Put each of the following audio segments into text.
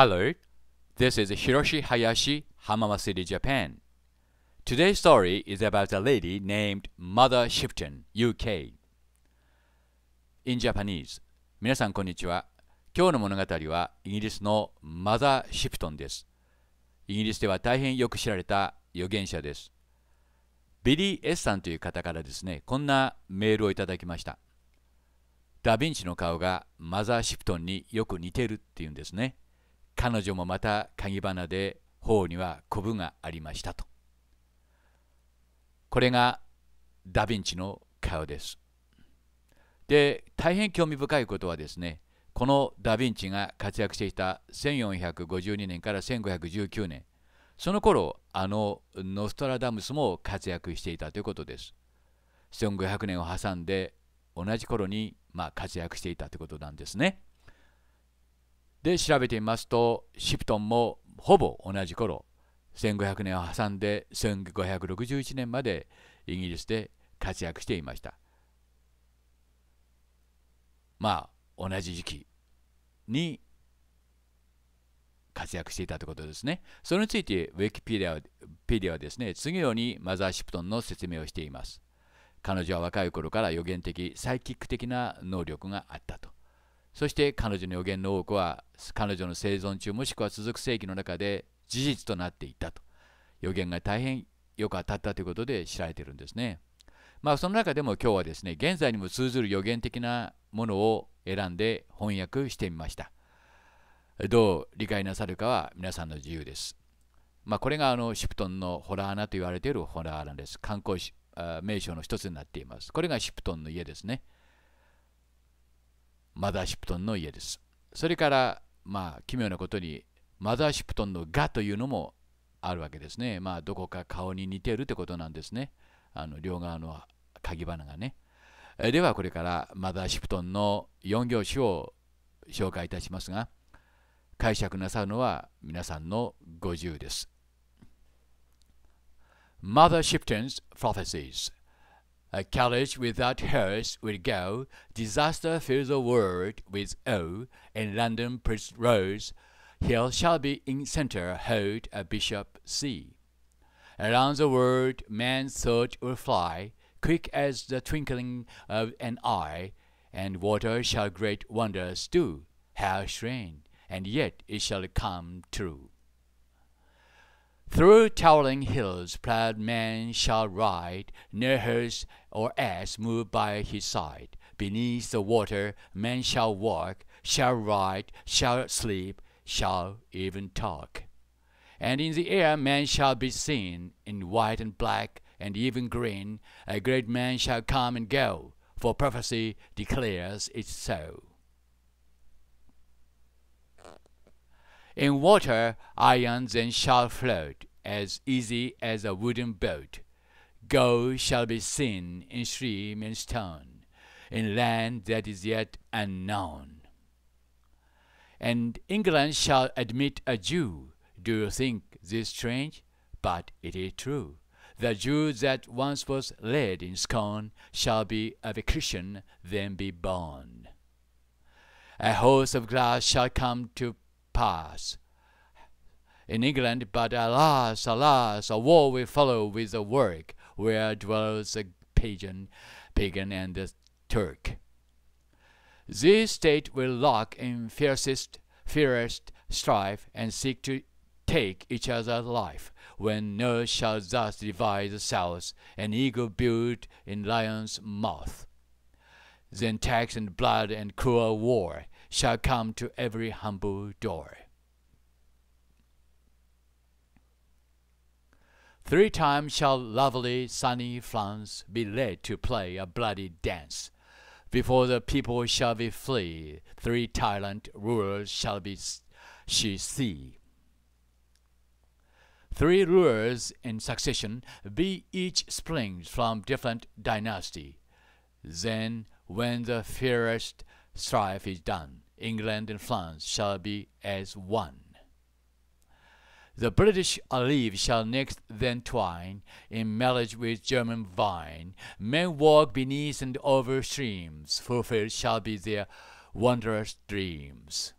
Hello, this is Hiroshi Hayashi, h a m a m a t City, Japan. Today's story is about a lady named Mother Shipton, UK. In Japanese, 皆さんこんにちは。今日の物語はイギリスのマザー・シ t ト n です。イギリスでは大変よく知られた預言者です。ビリー・エスさんという方からですね、こんなメールをいただきました。ダ・ヴィンチの顔がマザー・シプトンによく似てるっていうんですね。彼女もまた鍵花で頬にはコブがありましたと。これがダ・ヴィンチの顔です。で、大変興味深いことはですね、このダ・ヴィンチが活躍していた1452年から1519年、その頃、あのノストラダムスも活躍していたということです。1500年を挟んで同じ頃に、まあ、活躍していたということなんですね。で調べてみますとシプトンもほぼ同じ頃1500年を挟んで1561年までイギリスで活躍していましたまあ同じ時期に活躍していたということですねそれについてウィキペディアペディアはですね次のようにマザー・シプトンの説明をしています彼女は若い頃から予言的サイキック的な能力があったとそして彼女の予言の多くは彼女の生存中もしくは続く世紀の中で事実となっていったと予言が大変よく当たったということで知られているんですね。まあその中でも今日はですね現在にも通ずる予言的なものを選んで翻訳してみました。どう理解なさるかは皆さんの自由です。まあ、これがあのシプトンのホラー穴と言われているホラー穴です。観光名所の一つになっています。これがシプトンの家ですね。マザーシプトンの家です。それから、まあ、奇妙なことに、マザーシプトンのがというのもあるわけですね。まあ、どこか顔に似てるってことなんですね。あの両側の鍵花がね。では、これからマザーシプトンの4行詞を紹介いたしますが、解釈なさるのは皆さんの50です。Mother Shipton's Prophecies A carriage without hearse will go, disaster fill the world with awe, and London Prince Rose, here shall be in centre hold a bishop see. Around the world man's thought will fly, quick as the twinkling of an eye, and water shall great wonders do, how strange, and yet it shall come true. Through towering hills proud men shall ride, no hearse or ass move by his side. Beneath the water men shall walk, shall ride, shall sleep, shall even talk. And in the air men shall be seen, in white and black and even green, a great man shall come and go, for prophecy declares it so. In water, iron then shall float, as easy as a wooden boat go shall be seen in stream and stone, in land that is yet unknown. And England shall admit a Jew. Do you think this strange? But it is true. The Jew that once was laid in scorn shall be of a Christian, then be born. A horse of glass shall come to pass in England, but alas, alas, a war will follow with the work where dwells the pagan, pagan and the Turk. This state will lock in fiercest, fiercest strife and seek to take each other's life. When nerves shall thus divide the south, an eagle built in lion's mouth. Then tax and blood and cruel war shall come to every humble door. Three times shall lovely, sunny France be led to play a bloody dance. Before the people shall be flee, three tyrant rulers shall be she see. Three rulers in succession be each springs from different dynasty. Then, when the fiercest strife is done, England and France shall be as one. The British olive shall next then twine, In marriage with German vine. Men walk beneath and over streams, Fulfilled shall be their wanderer's dreams.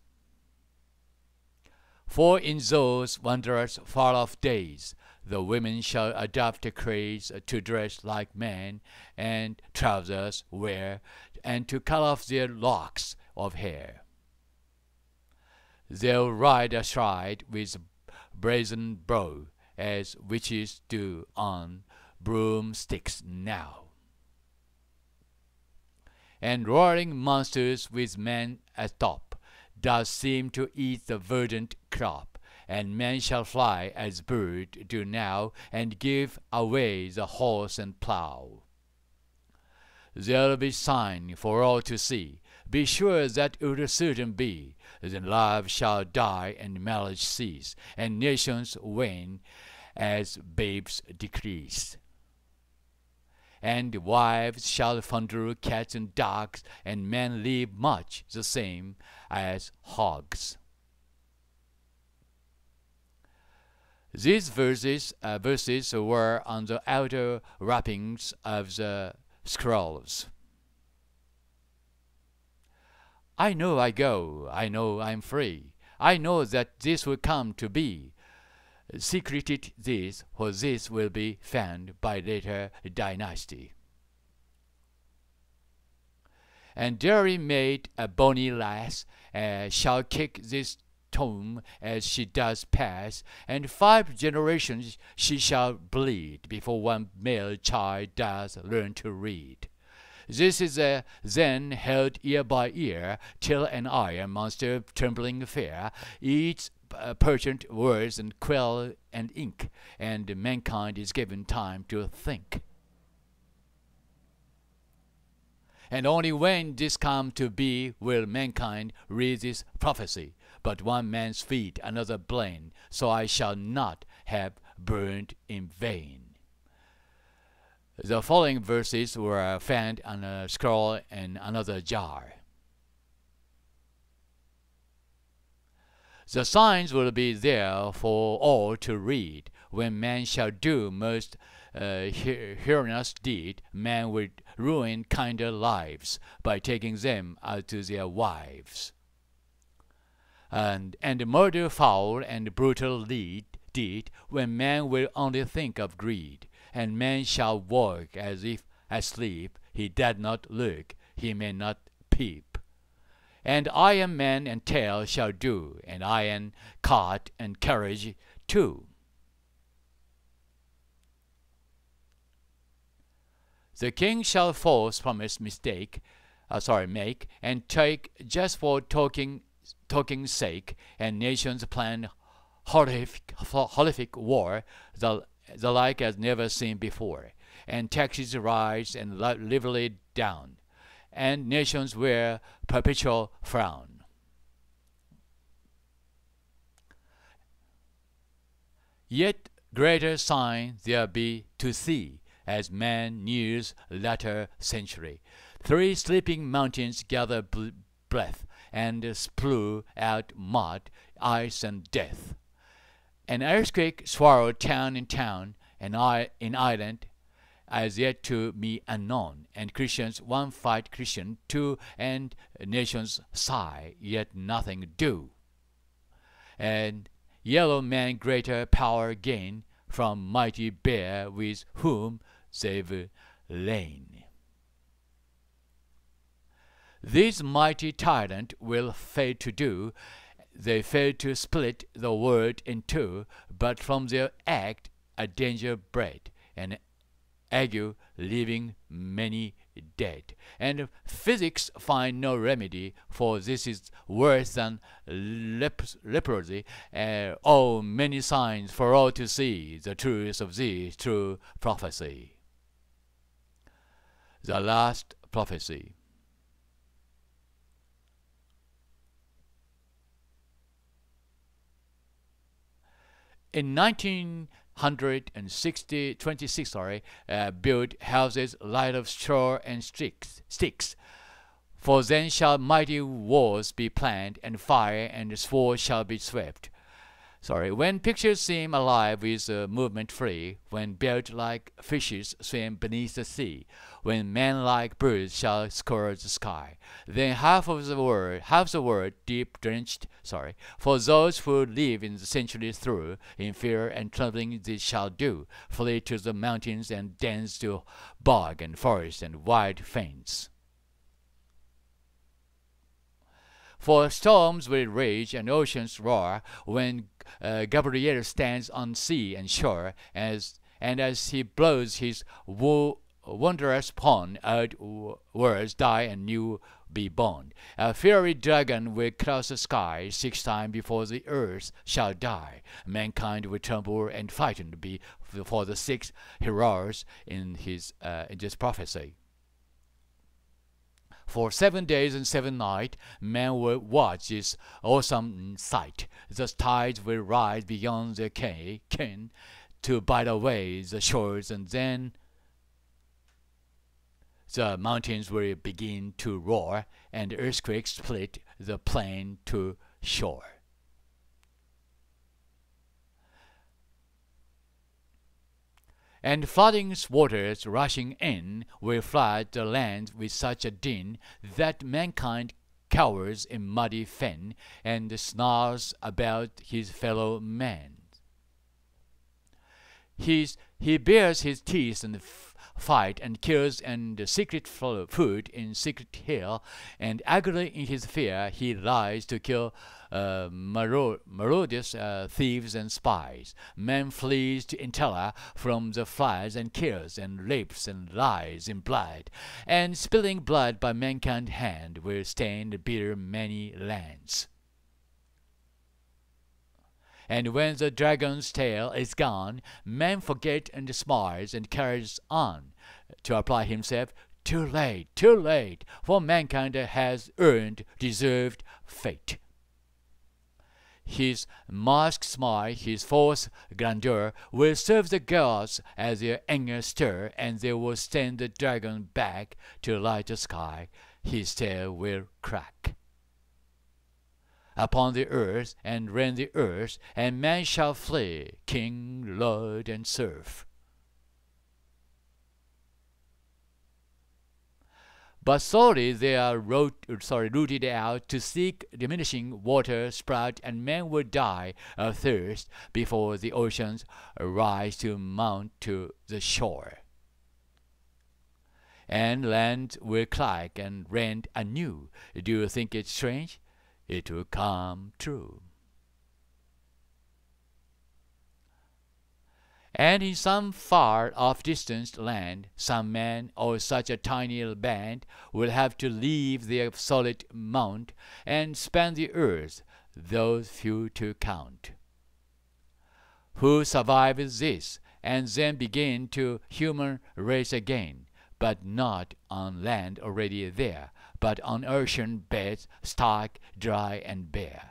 For in those wanderers far off days, The women shall adopt a craze To dress like men, and trousers wear, And to cut off their locks of hair. They'll ride astride with brazen brow as witches do on broomsticks now. And roaring monsters with men atop does seem to eat the verdant crop, and men shall fly as birds do now, and give away the horse and plough. There'll be sign for all to see, be sure that it will certain be, then love shall die and marriage cease, and nations wane as babes decrease. And wives shall fondle cats and dogs, and men live much the same as hogs. These verses, uh, verses were on the outer wrappings of the scrolls. I know I go, I know I'm free, I know that this will come to be. Secreted this, for this will be fanned by later dynasty. And Derry made a bonny lass, uh, shall kick this tomb as she does pass, and five generations she shall bleed before one male child does learn to read. This is a then held ear by ear, till an iron monster trembling fear eats uh, pertinent words and quill and ink, and mankind is given time to think. And only when this come to be will mankind read this prophecy. But one man's feet another blame. so I shall not have burned in vain. The following verses were found on a scroll in another jar. The signs will be there for all to read. When man shall do most uh, heinous deed, man will ruin kinder lives by taking them out to their wives. And, and murder foul and brutal lead, deed, when man will only think of greed and man shall walk as if asleep, he dare not look, he may not peep. And iron man and tail shall do, and iron cart and carriage too. The king shall force from his mistake, uh, sorry, make, and take just for talking, talking's sake, and nations plan horrific, horrific war, the the like as never seen before, and taxes rise and levy down, and nations wear perpetual frown. Yet greater sign there be to see as man nears latter century. Three sleeping mountains gather breath and spew out mud, ice, and death. An earthquake swallowed town and town and I in Ireland as yet to me unknown, and Christians one fight Christian two, and nations sigh, yet nothing do. And yellow men greater power gain from mighty bear with whom they've lain. This mighty tyrant will fail to do they failed to split the world in two, but from their act a danger bred, an ague leaving many dead. And physics find no remedy, for this is worse than lep leprosy. Uh, oh, many signs for all to see the truth of this true prophecy. The Last Prophecy in 1960, 26, sorry, uh, built houses light of straw and sticks, sticks. For then shall mighty wars be planned, and fire and sword shall be swept. Sorry, when pictures seem alive with uh, movement free, when built like fishes swim beneath the sea, when men like birds shall scour the sky, then half of the world, half the world deep drenched, sorry, for those who live in the centuries through, in fear and trembling this shall do, flee to the mountains and dance to bog and forest and wide fens. For storms will rage and oceans roar when uh, Gabriel stands on sea and shore, as, and as he blows his wo wondrous pawn out words die and new be born. A fiery dragon will cross the sky six times before the earth shall die. Mankind will tremble and frightened be for the six heroes in his, uh, in this prophecy. For seven days and seven nights, men will watch this awesome sight. The tides will rise beyond their ken to bite away the shores, and then the mountains will begin to roar, and earthquakes split the plain to shore. and flooding waters rushing in will flood the land with such a din that mankind cowers in muddy fen and snarls about his fellow man. He's, he bares his teeth and fight and kills and secret food in secret hill, and angrily in his fear he lies to kill uh, marauders, uh, thieves, and spies. Man flees to Intella from the fires and kills and rapes and lies implied, and spilling blood by mankind's hand will stand bitter many lands. And when the dragon's tail is gone, man forgets and smiles and carries on to apply himself too late, too late, for mankind has earned deserved fate his masked smile, his false grandeur, will serve the gods as their anger stir, and they will send the dragon back to light the sky. His tail will crack upon the earth, and rend the earth, and man shall flee, king, lord, and serf. but slowly they are sorry, rooted out to seek diminishing water sprout, and men will die of thirst before the oceans rise to mount to the shore. And land will clack and rend anew. Do you think it strange? It will come true. and in some far off distant land, some man or such a tiny band will have to leave their solid mount and span the earth, those few to count. Who survives this, and then begin to human race again, but not on land already there, but on ocean beds stark, dry, and bare.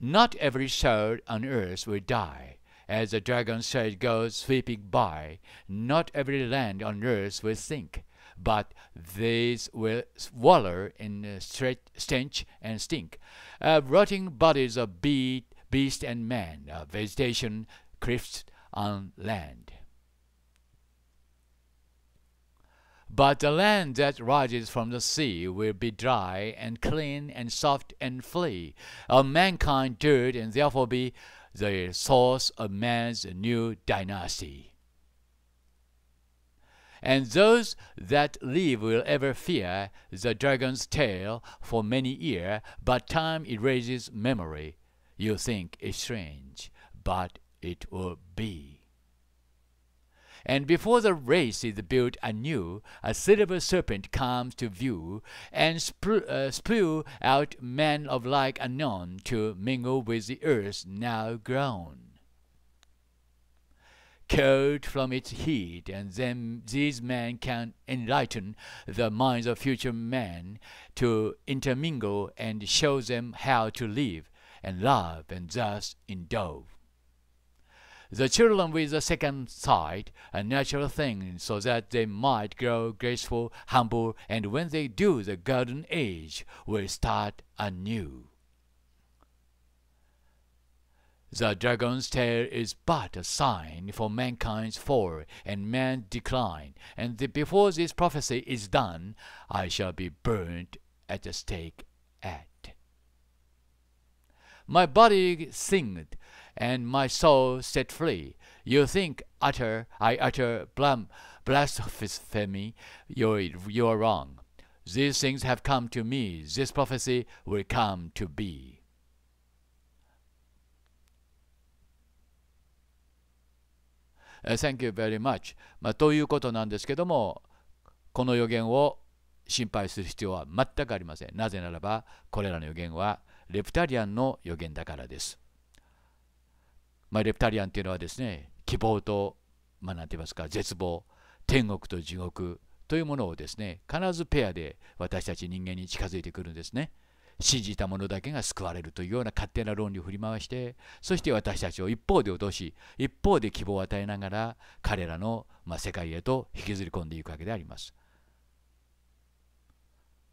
Not every soul on earth will die. As the dragon said goes sweeping by, not every land on earth will sink, but these will wallow in stench and stink. Uh, rotting bodies of beast and man, uh, vegetation, cliffs on land. But the land that rises from the sea will be dry and clean and soft and free of mankind dirt and therefore be the source of man's new dynasty. And those that live will ever fear the dragon's tail for many years, but time erases memory. You think it's strange, but it will be. And before the race is built anew, a silver serpent comes to view, and uh, spew, uh, out men of like unknown to mingle with the earth now grown. Cold from its heat, and then these men can enlighten the minds of future men to intermingle and show them how to live and love and thus indulge. The children with the second sight, a natural thing, so that they might grow graceful, humble, and when they do, the golden age will start anew. The dragon's tail is but a sign for mankind's fall and man's decline, and the, before this prophecy is done, I shall be burnt at the stake at. My body singed. and my soul set free. You think utter I utter blum, blasphemy. You're, you're wrong. These things have come to me. This prophecy will come to be. Thank you very much、まあ、ということなんですけどもこの予言を心配する必要は全くありませんなぜならばこれらの予言はレプタリアンの予言だからですまあ、レプタリアンというのはですね希望と、まあ、なんて言いますか絶望天国と地獄というものをですね必ずペアで私たち人間に近づいてくるんですね。信じた者だけが救われるというような勝手な論理を振り回してそして私たちを一方で落とし一方で希望を与えながら彼らの、ま世界へと引きずり込んでいくわけであります。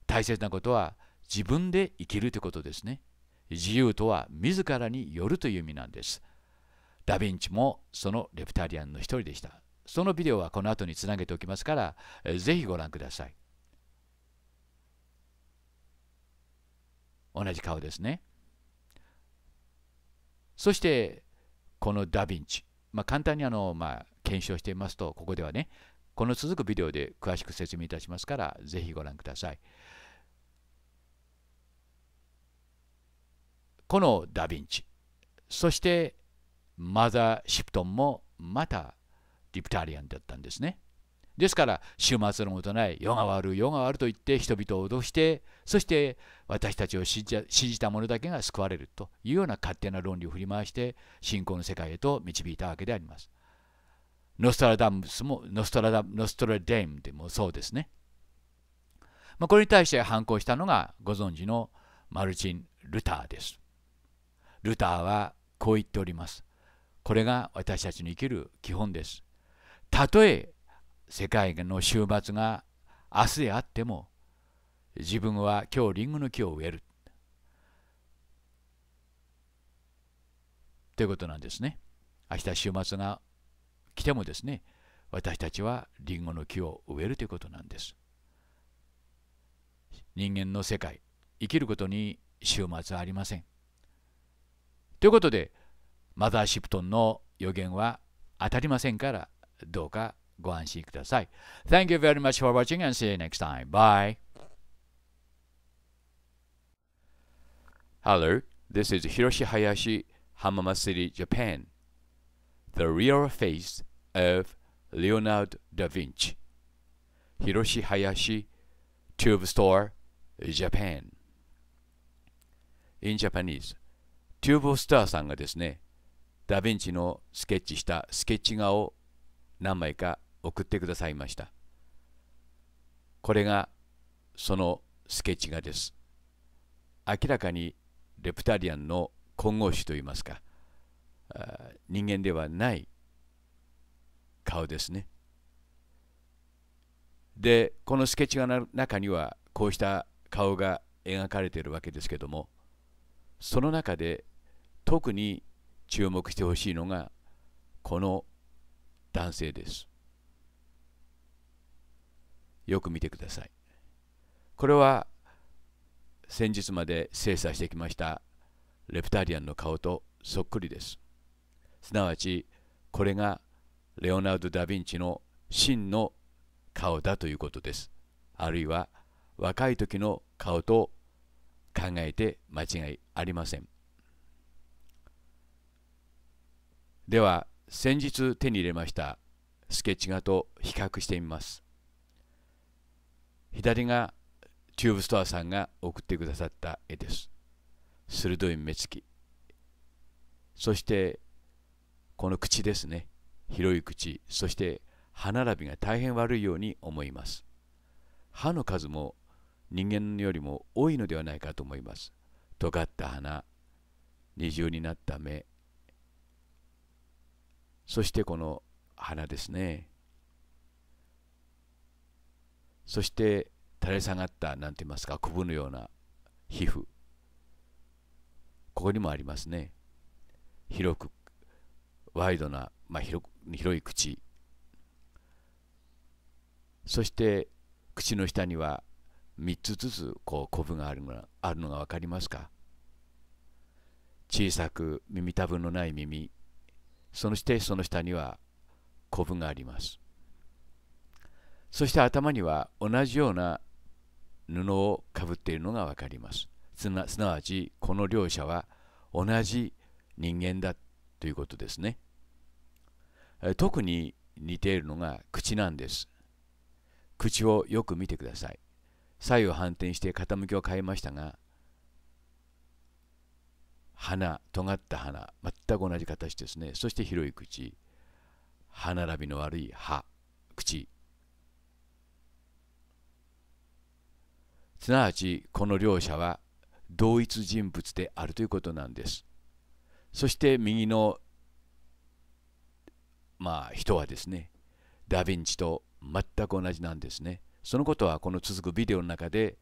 大切なことは自分で生きるということですね。自由とは自らによるという意味なんです。ダ・ヴィンチもそのレプタリアンの一人でした。そのビデオはこの後につなげておきますから、ぜひご覧ください。同じ顔ですね。そして、このダ・ヴィンチ。まあ、簡単にあの、まあ、検証してみますと、ここではね、この続くビデオで詳しく説明いたしますから、ぜひご覧ください。このダ・ヴィンチ。そして、マザー・シプトンもまたリプタリアンだったんですね。ですから、週末のことない、世が悪い、世が悪と言って人々を脅して、そして私たちを信じた者だけが救われるというような勝手な論理を振り回して、信仰の世界へと導いたわけであります。ノストラダムスも、ノストラダム、ノストラデームでもそうですね。まあ、これに対して反抗したのが、ご存知のマルチン・ルターです。ルターはこう言っております。これが私たちの生きる基本です。たとえ世界の終末が明日であっても自分は今日リンゴの木を植える。ということなんですね。明日週末が来てもですね私たちはリンゴの木を植えるということなんです。人間の世界生きることに終末はありません。ということでマザーシプトンの予言は当たりませんからどうかご安心ください。Thank you very much for watching and see you next time. Bye. Hello, this is Hiroshi Hayashi, Hamamasuri, Japan. The Real Face of Leonardo da Vinci. Hiroshi Hayashi, Tube Store, Japan. In Japanese, Tube Star さんがですね、ダ・ヴィンチのスケッチしたスケッチ画を何枚か送ってくださいました。これがそのスケッチ画です。明らかにレプタリアンの混合種といいますか人間ではない顔ですね。でこのスケッチ画の中にはこうした顔が描かれているわけですけどもその中で特に注目してほしいのがこの男性ですよく見てくださいこれは先日まで精査してきましたレプタリアンの顔とそっくりですすなわちこれがレオナルド・ダ・ヴィンチの真の顔だということですあるいは若い時の顔と考えて間違いありませんでは先日手に入れましたスケッチ画と比較してみます左がチューブストアさんが送ってくださった絵です鋭い目つきそしてこの口ですね広い口そして歯並びが大変悪いように思います歯の数も人間よりも多いのではないかと思います尖った鼻二重になった目そしてこの花ですねそして垂れ下がった何て言いますかくぶのような皮膚ここにもありますね広くワイドな、まあ、広広い口そして口の下には3つずつこうコブがあるのあるのが分かりますか小さく耳たぶのない耳そしてその下にはコブがありますそして頭には同じような布をかぶっているのが分かりますすなわちこの両者は同じ人間だということですね特に似ているのが口なんです口をよく見てください左右反転して傾きを変えましたが鼻、尖った花全く同じ形ですねそして広い口歯並びの悪い歯口すなわちこの両者は同一人物であるということなんですそして右のまあ人はですねダ・ヴィンチと全く同じなんですねそのことはこの続くビデオの中で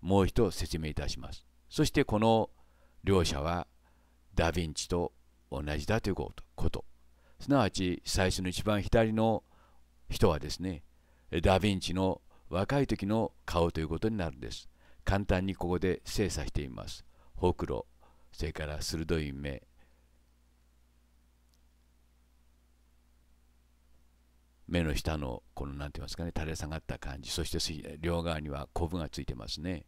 もう一度説明いたしますそしてこの両者はダ・ヴィンチと同じだということすなわち最初の一番左の人はですねダ・ヴィンチの若い時の顔ということになるんです簡単にここで精査していますほくろそれから鋭い目目の下のこの何て言いますかね垂れ下がった感じそして両側にはコブがついてますね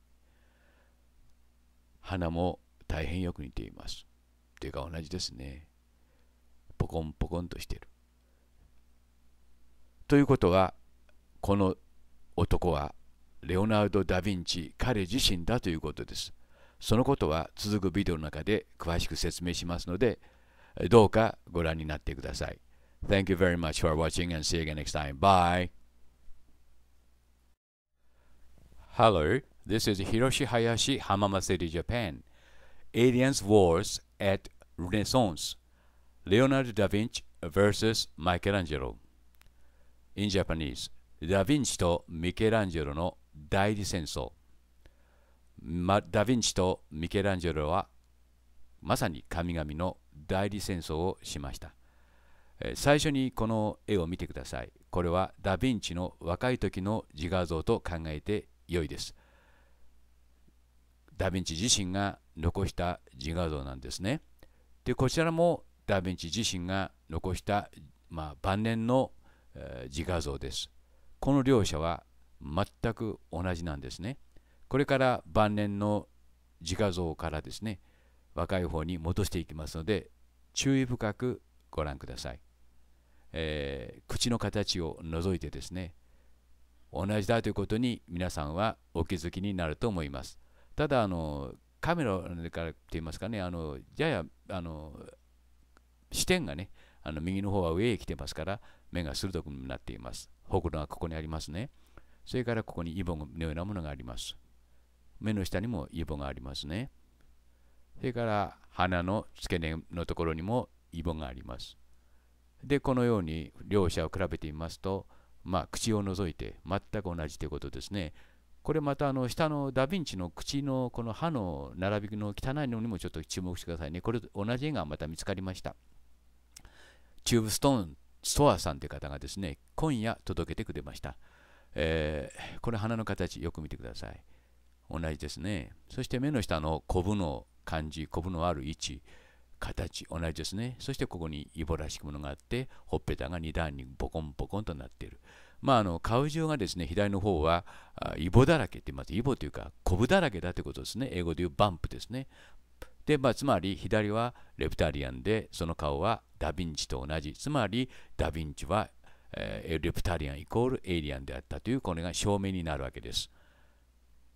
鼻も大変よく似ていますって同じですね。ポコンポコンとしてる。ということは、この男はレオナルド・ダ・ヴィンチ彼自身だということです。そのことは続くビデオの中で詳しく説明しますので、どうかご覧になってください。Thank you very much for watching and see you again next time. Bye! Hello, this is Hiroshi Hayashi, Hamamatsu Japan. Aliens Wars at Renaissance Leonardo da Vinci vs. Michelangelo in Japanese ダ・ヴィンチとミケランジェロの代理戦争ダ・ヴィンチとミケランジェロはまさに神々の代理戦争をしました最初にこの絵を見てくださいこれはダ・ヴィンチの若い時の自画像と考えて良いですダ・ヴィンチ自身が残した自画像なんですね。でこちらもダ・ヴィンチ自身が残した、まあ、晩年の、えー、自画像です。この両者は全く同じなんですね。これから晩年の自画像からですね若い方に戻していきますので注意深くご覧ください。えー、口の形を除いてですね同じだということに皆さんはお気づきになると思います。ただあのカメラからって言いますかね、あのややあの視点がね、あの右の方は上へ来てますから、目が鋭くなっています。ほくろがここにありますね。それからここにイボのようなものがあります。目の下にもイボがありますね。それから鼻の付け根のところにもイボがあります。で、このように両者を比べてみますと、まあ、口を除いて全く同じということですね。これまたあの下のダ・ヴィンチの口のこの歯の並びの汚いのにもちょっと注目してくださいね。これ同じ絵がまた見つかりました。チューブストーン・ストアさんという方がですね、今夜届けてくれました。えー、これ鼻の形よく見てください。同じですね。そして目の下のコブの感じ、コブのある位置、形、同じですね。そしてここにイボらしきものがあって、ほっぺたが2段にボコンボコンとなっている。まあ、あの顔中がですね左の方はイボだらけって言いますイボというかコブだらけだということですね英語で言うバンプですねで、まあ、つまり左はレプタリアンでその顔はダ・ヴィンチと同じつまりダ・ヴィンチは、えー、レプタリアンイコールエイリアンであったというこれが証明になるわけです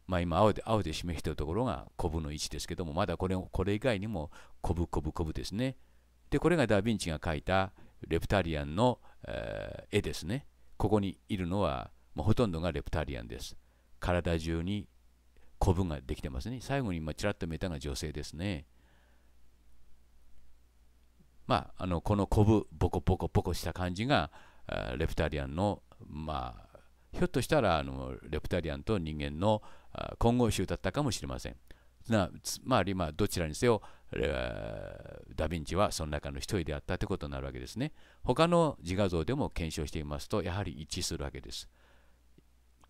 まあ、今青で青で示しているところがコブの位置ですけどもまだこれこれ以外にもコブコブコブですねでこれがダ・ヴィンチが描いたレプタリアンの、えー、絵ですねここにいるのは、まあ、ほとんどがレプタリアンです。体中にコブができてますね。最後に、まちらっと見えたが女性ですね。まあ、あのこのコブ、ボコボコボコした感じが、レプタリアンの、まあ、ひょっとしたらあのレプタリアンと人間の混合種だったかもしれません。なつまりまあどちらにせよダ・ヴィンチはその中の一人であったということになるわけですね。他の自画像でも検証してみますとやはり一致するわけです。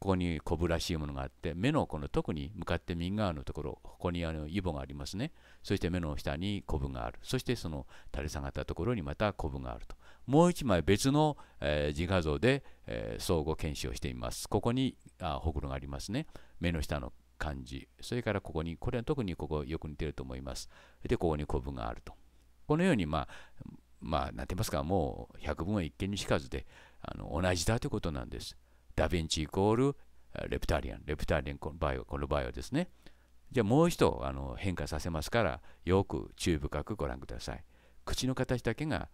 ここにコブらしいものがあって目のこの特に向かって右側のところここにあのイボがありますねそして目の下にコブがあるそしてその垂れ下がったところにまたコブがあるともう一枚別の、えー、自画像で、えー、相互検視をしてみますここにあほくろがありますね目の下の感じ、それからここに、これは特にここよく似てると思います。で、ここにコブがあると。このように、まあ、まあ、なんて言いますか、もう百分は一見にしかずで、あの同じだということなんです。ダ・ヴィンチイコールレプタリアン。レプタリアンこの場合は、この場合はですね。じゃあもう一度あの変化させますから、よく注意深くご覧ください。口の形だけが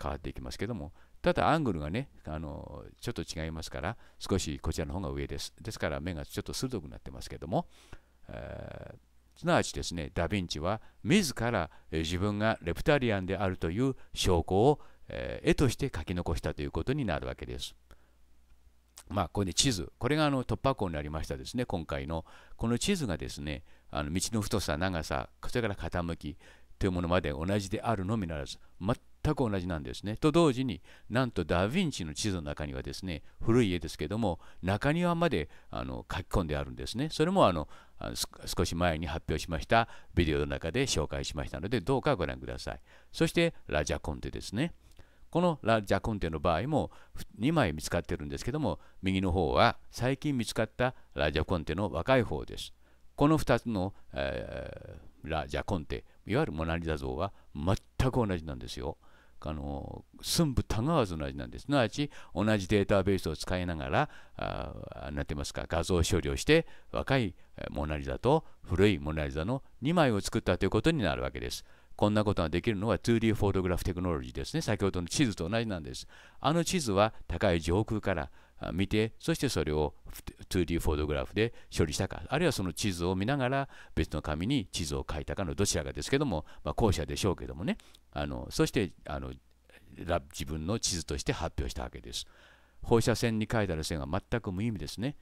変わっていきますけども、ただアングルがねあのちょっと違いますから少しこちらの方が上ですですから目がちょっと鋭くなってますけども、えー、すなわちですねダ・ヴィンチは自ら自分がレプタリアンであるという証拠を、えー、絵として書き残したということになるわけです。まあ、これ地図、これがあの突破口になりましたですね、今回の。この地図がですね、あの道の太さ、長さ、それから傾き、というものまで同じであるのみならず全く同じなんですね。と同時になんとダ・ヴィンチの地図の中にはですね古い絵ですけども中庭まであの書き込んであるんですね。それもあの少し前に発表しましたビデオの中で紹介しましたのでどうかご覧ください。そしてラ・ジャコンテですね。このラ・ジャコンテの場合も2枚見つかってるんですけども右の方は最近見つかったラ・ジャコンテの若い方です。この2つの、えー、ラ・ジャコンテいわゆるモナ・リザ像は全く同じなんですよ。あの寸分たがわず同じなんです。すなわち同じデータベースを使いながらあなんて言いますか画像処理をして若いモナ・リザと古いモナ・リザの2枚を作ったということになるわけです。こんなことができるのは 2D フォトグラフテクノロジーですね。先ほどの地図と同じなんです。あの地図は高い上空から見て、そしてそれを 2D フォトグラフで処理したか、あるいはその地図を見ながら別の紙に地図を書いたかのどちらかですけども、まあ、後者でしょうけどもね、あのそしてあの自分の地図として発表したわけです。放射線に書いてある線は全く無意味ですね。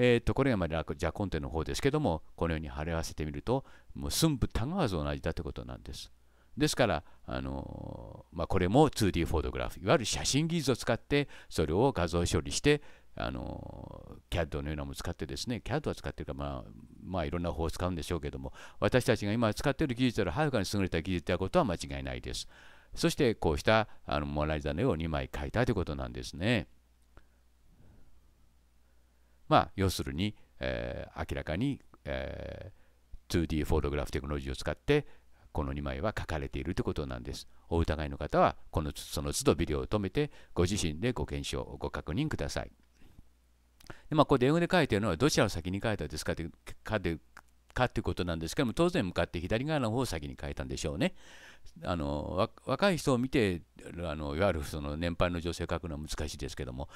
えー、とこれがまあじゃあコンテの方ですけどもこのように貼り合わせてみるともう寸分たがわず同じだということなんです。ですから、あのまあ、これも 2D フォトグラフいわゆる写真技術を使ってそれを画像処理してあの CAD のようなものを使ってですね CAD は使ってるかまあ、まあいろんな方法を使うんでしょうけども私たちが今使っている技術よりはるかに優れた技術であることは間違いないですそしてこうしたあのモナ・リザの絵を2枚描いたということなんですねまあ要するに、えー、明らかに、えー 2D フォトグラフテクノロジーを使ってこの2枚は書かれているということなんです。お疑いの方は、このその都度ビデオを止めて、ご自身でご検証、ご確認ください。でまあ、こで英語で書いているのは、どちらを先に書いたですかというかかということなんですけども、当然向かって左側の方を先に書いたんでしょうね。あの若い人を見てあの、いわゆるその年配の女性を書くのは難しいですけども、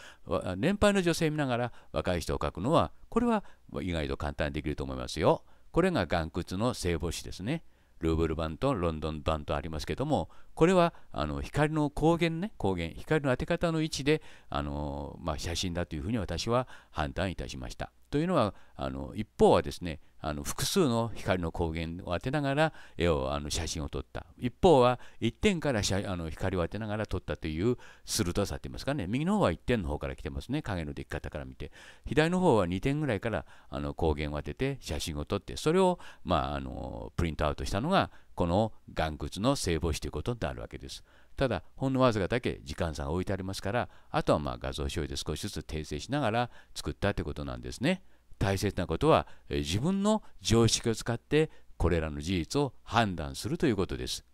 年配の女性を見ながら若い人を書くのは、これは意外と簡単にできると思いますよ。これが岩窟の聖母子ですね。ルーブル版とロンドン版とありますけどもこれはあの光の光源ね光源光の当て方の位置であの、まあ、写真だというふうに私は判断いたしました。というのはあの一方はですねあの複数の光の光源を当てながら絵をあの写真を撮った一方は一点からあの光を当てながら撮ったという鋭さといいますかね右の方は一点の方から来てますね影のでき方から見て左の方は2点ぐらいからあの光源を当てて写真を撮ってそれを、まあ、あのプリントアウトしたのがこの岩窟の聖母子ということになるわけです。ただほんのわずかだけ時間差が置いてありますからあとはまあ画像表示で少しずつ訂正しながら作ったということなんですね大切なことは自分の常識を使ってこれらの事実を判断するということです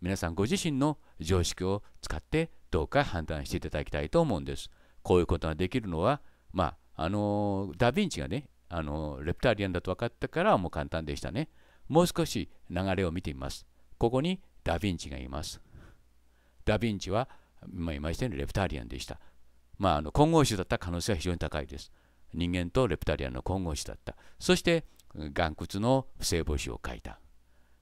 皆さんご自身の常識を使ってどうか判断していただきたいと思うんですこういうことができるのはまああのダ・ヴィンチがねあのレプタリアンだと分かったからもう簡単でしたねもう少し流れを見てみますここにダ・ヴィンチがいますダ・ヴィンチは、まあ、今言ったようにレプタリアンでした。まあ、あの混合種だった可能性は非常に高いです。人間とレプタリアンの混合種だった。そして岩窟の不正母子を描いた。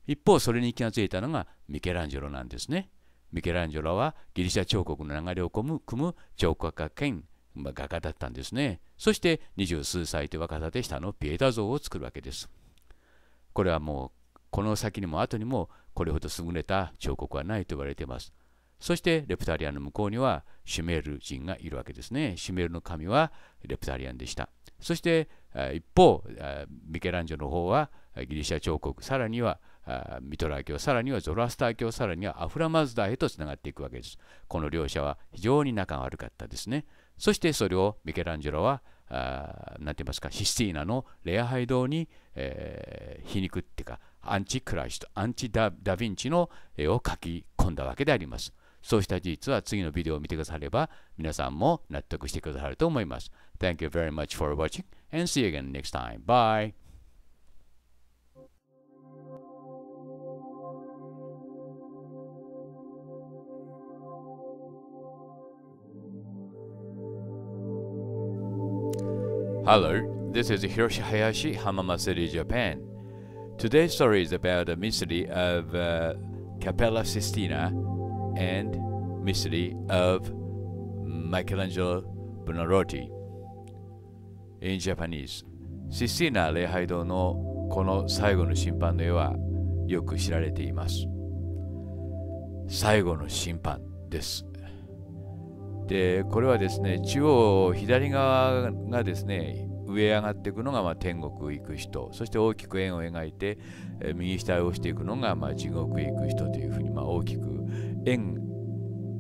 一方それに気がついたのがミケランジェロなんですね。ミケランジェロはギリシャ彫刻の流れを組む組む彫刻家兼、まあ、画家だったんですね。そして二十数歳という若さで下のピエタ像を作るわけです。これはもうこの先にも後にもこれほど優れた彫刻はないと言われています。そしてレプタリアンの向こうにはシュメール人がいるわけですね。シュメールの神はレプタリアンでした。そして一方、ミケランジョの方はギリシャ彫刻、さらにはミトラー教、さらにはゾロアスター教、さらにはアフラマズダーへとつながっていくわけです。この両者は非常に仲が悪かったですね。そしてそれをミケランジェロはなんて言いますか、システィーナのレアハイ堂に、えー、皮肉っていうか、アンチ・クライスト、アンチダ・ダ・ヴィンチの絵を描き込んだわけであります。そうした事実は次のビデオを見てくだされば皆さんも納得してくださると思います。Thank you very much for watching and see you again next time. Bye! Hello, this is Hiroshi Hayashi, Hamama City, Japan. Today's story is about the mystery of uh, Capella Sistina. and Mystery of Michelangelo b o n a r o t i in Japanese システィーナ礼拝堂のこの最後の審判の絵はよく知られています最後の審判ですでこれはですね中央左側がですね上上がっていくのがま天国行く人そして大きく円を描いて右下へ押していくのがま地獄へ行く人というふうにま大きく円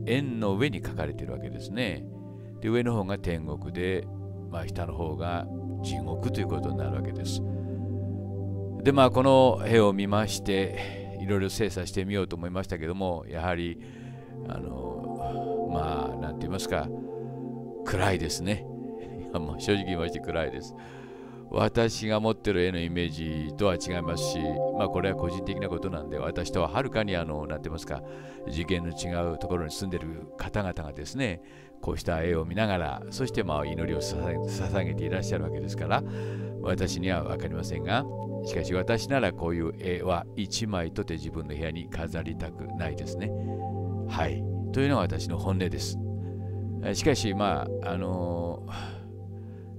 円の上に書かれているわけですねで上の方が天国で、まあ、下の方が地獄ということになるわけですでまあこの絵を見ましていろいろ精査してみようと思いましたけどもやはりあのまあ何て言いますか暗いですね 正直言いまして暗いです。私が持ってる絵のイメージとは違いますし、まあ、これは個人的なことなんで私とははるかにあのなて言いますか次元の違うところに住んでる方々がですねこうした絵を見ながらそしてまあ祈りを捧げていらっしゃるわけですから私にはわかりませんがしかし私ならこういう絵は一枚とって自分の部屋に飾りたくないですね。はいというのが私の本音です。しかしまああのー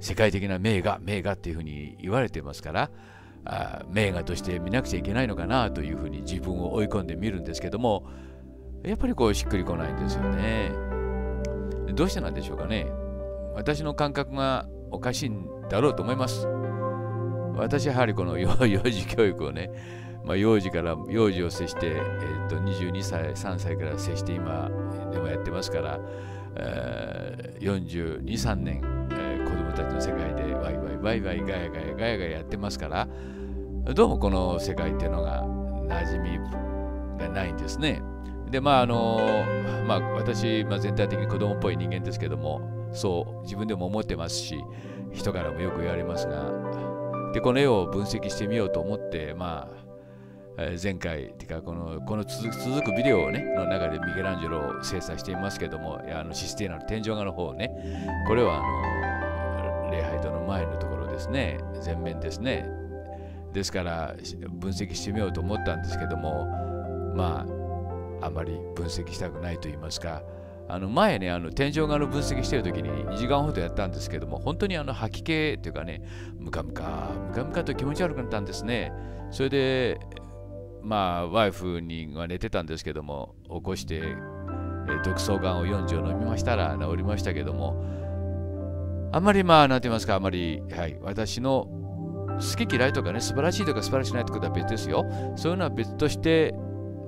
世界的な名画名画っていうふうに言われてますからあ名画として見なくちゃいけないのかなというふうに自分を追い込んでみるんですけどもやっぱりこうしっくりこないんですよね。どうしてなんでしょうかね私の感覚がおかしいんだろうと思います。私はやはりこの 幼児教育をね、まあ、幼児から幼児を接して、えー、と22歳3歳から接して今でもやってますから、えー、423年たちの世界でワイワイワイワイガヤガヤガヤガヤやってますからどうもこの世界っていうのが馴染みがないんですね。でまああのまあ私、まあ、全体的に子供っぽい人間ですけどもそう自分でも思ってますし人からもよく言われますがでこの絵を分析してみようと思ってまあ前回てかこのこの続くビデオをねの中でミケランジェロを精査していますけどもあのシステーナの天井画の方をねこれはあのトの前のところですね前面ですねですから分析してみようと思ったんですけどもまああまり分析したくないと言いますかあの前ねあの天井側の分析してる時に2時間ほどやったんですけども本当にあの吐き気というかねムカムカムカムカと気持ち悪くなったんですねそれでまあワイフには寝てたんですけども起こして毒草んを40飲みましたら治りましたけどもあんまりまあ、なんて言いますか、あまり、はい、私の好き嫌いとかね、素晴らしいとか素晴らしくないとは別ですよ。そういうのは別として、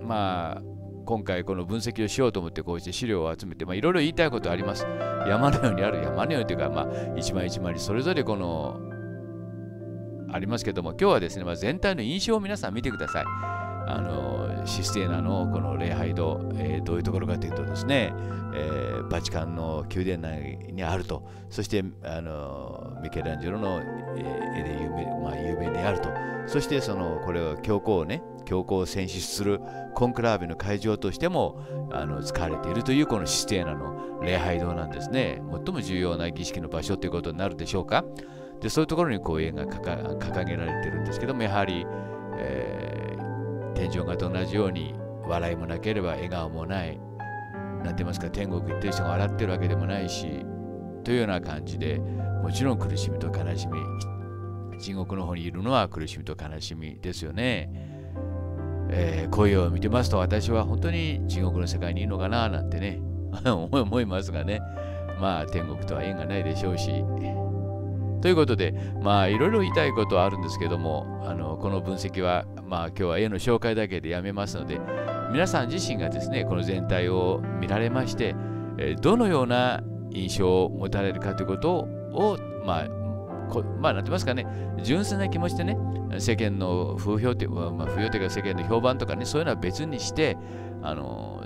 まあ、今回この分析をしようと思ってこうして資料を集めて、まあ、いろいろ言いたいことあります。山のようにある、山のようにというか、まあ、一枚一枚にそれぞれこの、ありますけども、今日はですね、まあ、全体の印象を皆さん見てください。あのシステーナのこの礼拝堂、えー、どういうところかというとですね、えー、バチカンの宮殿内にあるとそしてあのミケランジェロの絵で有名,、まあ、有名であるとそしてそのこれを教皇をね教皇を選出するコンクラーベの会場としてもあの使われているというこのシステーナの礼拝堂なんですね最も重要な儀式の場所ということになるでしょうかでそういうところにこう絵が掲げられているんですけどもやはり、えー天井画と同じように笑いもなければ笑顔もない何て言いますか天国行ってる人が笑ってるわけでもないしというような感じでもちろん苦しみと悲しみ地獄の方にいるのは苦しみと悲しみですよね、えー、恋を見てますと私は本当に地獄の世界にいるのかななんてね 思いますがねまあ天国とは縁がないでしょうしということで、まあ、いろいろ言いたいことはあるんですけども、あのこの分析は、まあ、今日は絵の紹介だけでやめますので、皆さん自身がですね、この全体を見られまして、どのような印象を持たれるかということを、まあ、こまあ、なんて言いますかね、純粋な気持ちでね、世間の風評というか、まあ、風評というか世間の評判とかね、そういうのは別にして、あの、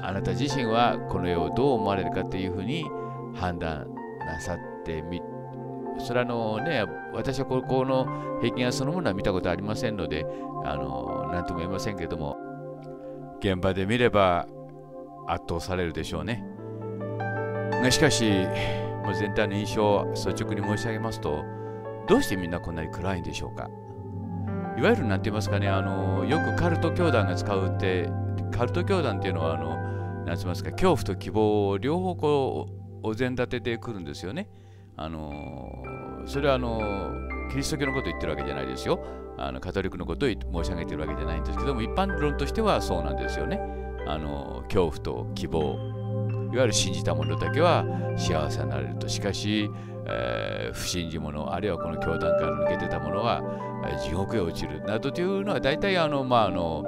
あなた自身はこの絵をどう思われるかというふうに判断なさって、てみそれはあのね私はここの壁画そのものは見たことありませんのであの何とも言えませんけども現場で見れば圧倒されるでしょうねがしかしもう全体の印象率直に申し上げますとどうしてみんなこんなに暗いんでしょうかいわゆる何て言いますかねあのよくカルト教団が使うってカルト教団っていうのはあの何て言いますか恐怖と希望を両方こうお膳立ててくるんですよね。あのそれはあのキリスト教のことを言ってるわけじゃないですよあのカトリックのことを申し上げてるわけじゃないんですけども一般論としてはそうなんですよねあの恐怖と希望いわゆる信じたものだけは幸せになれるとしかし、えー、不信じ者あるいはこの教団から抜けてたものは、えー、地獄へ落ちるなどというのは大体あのまああの,、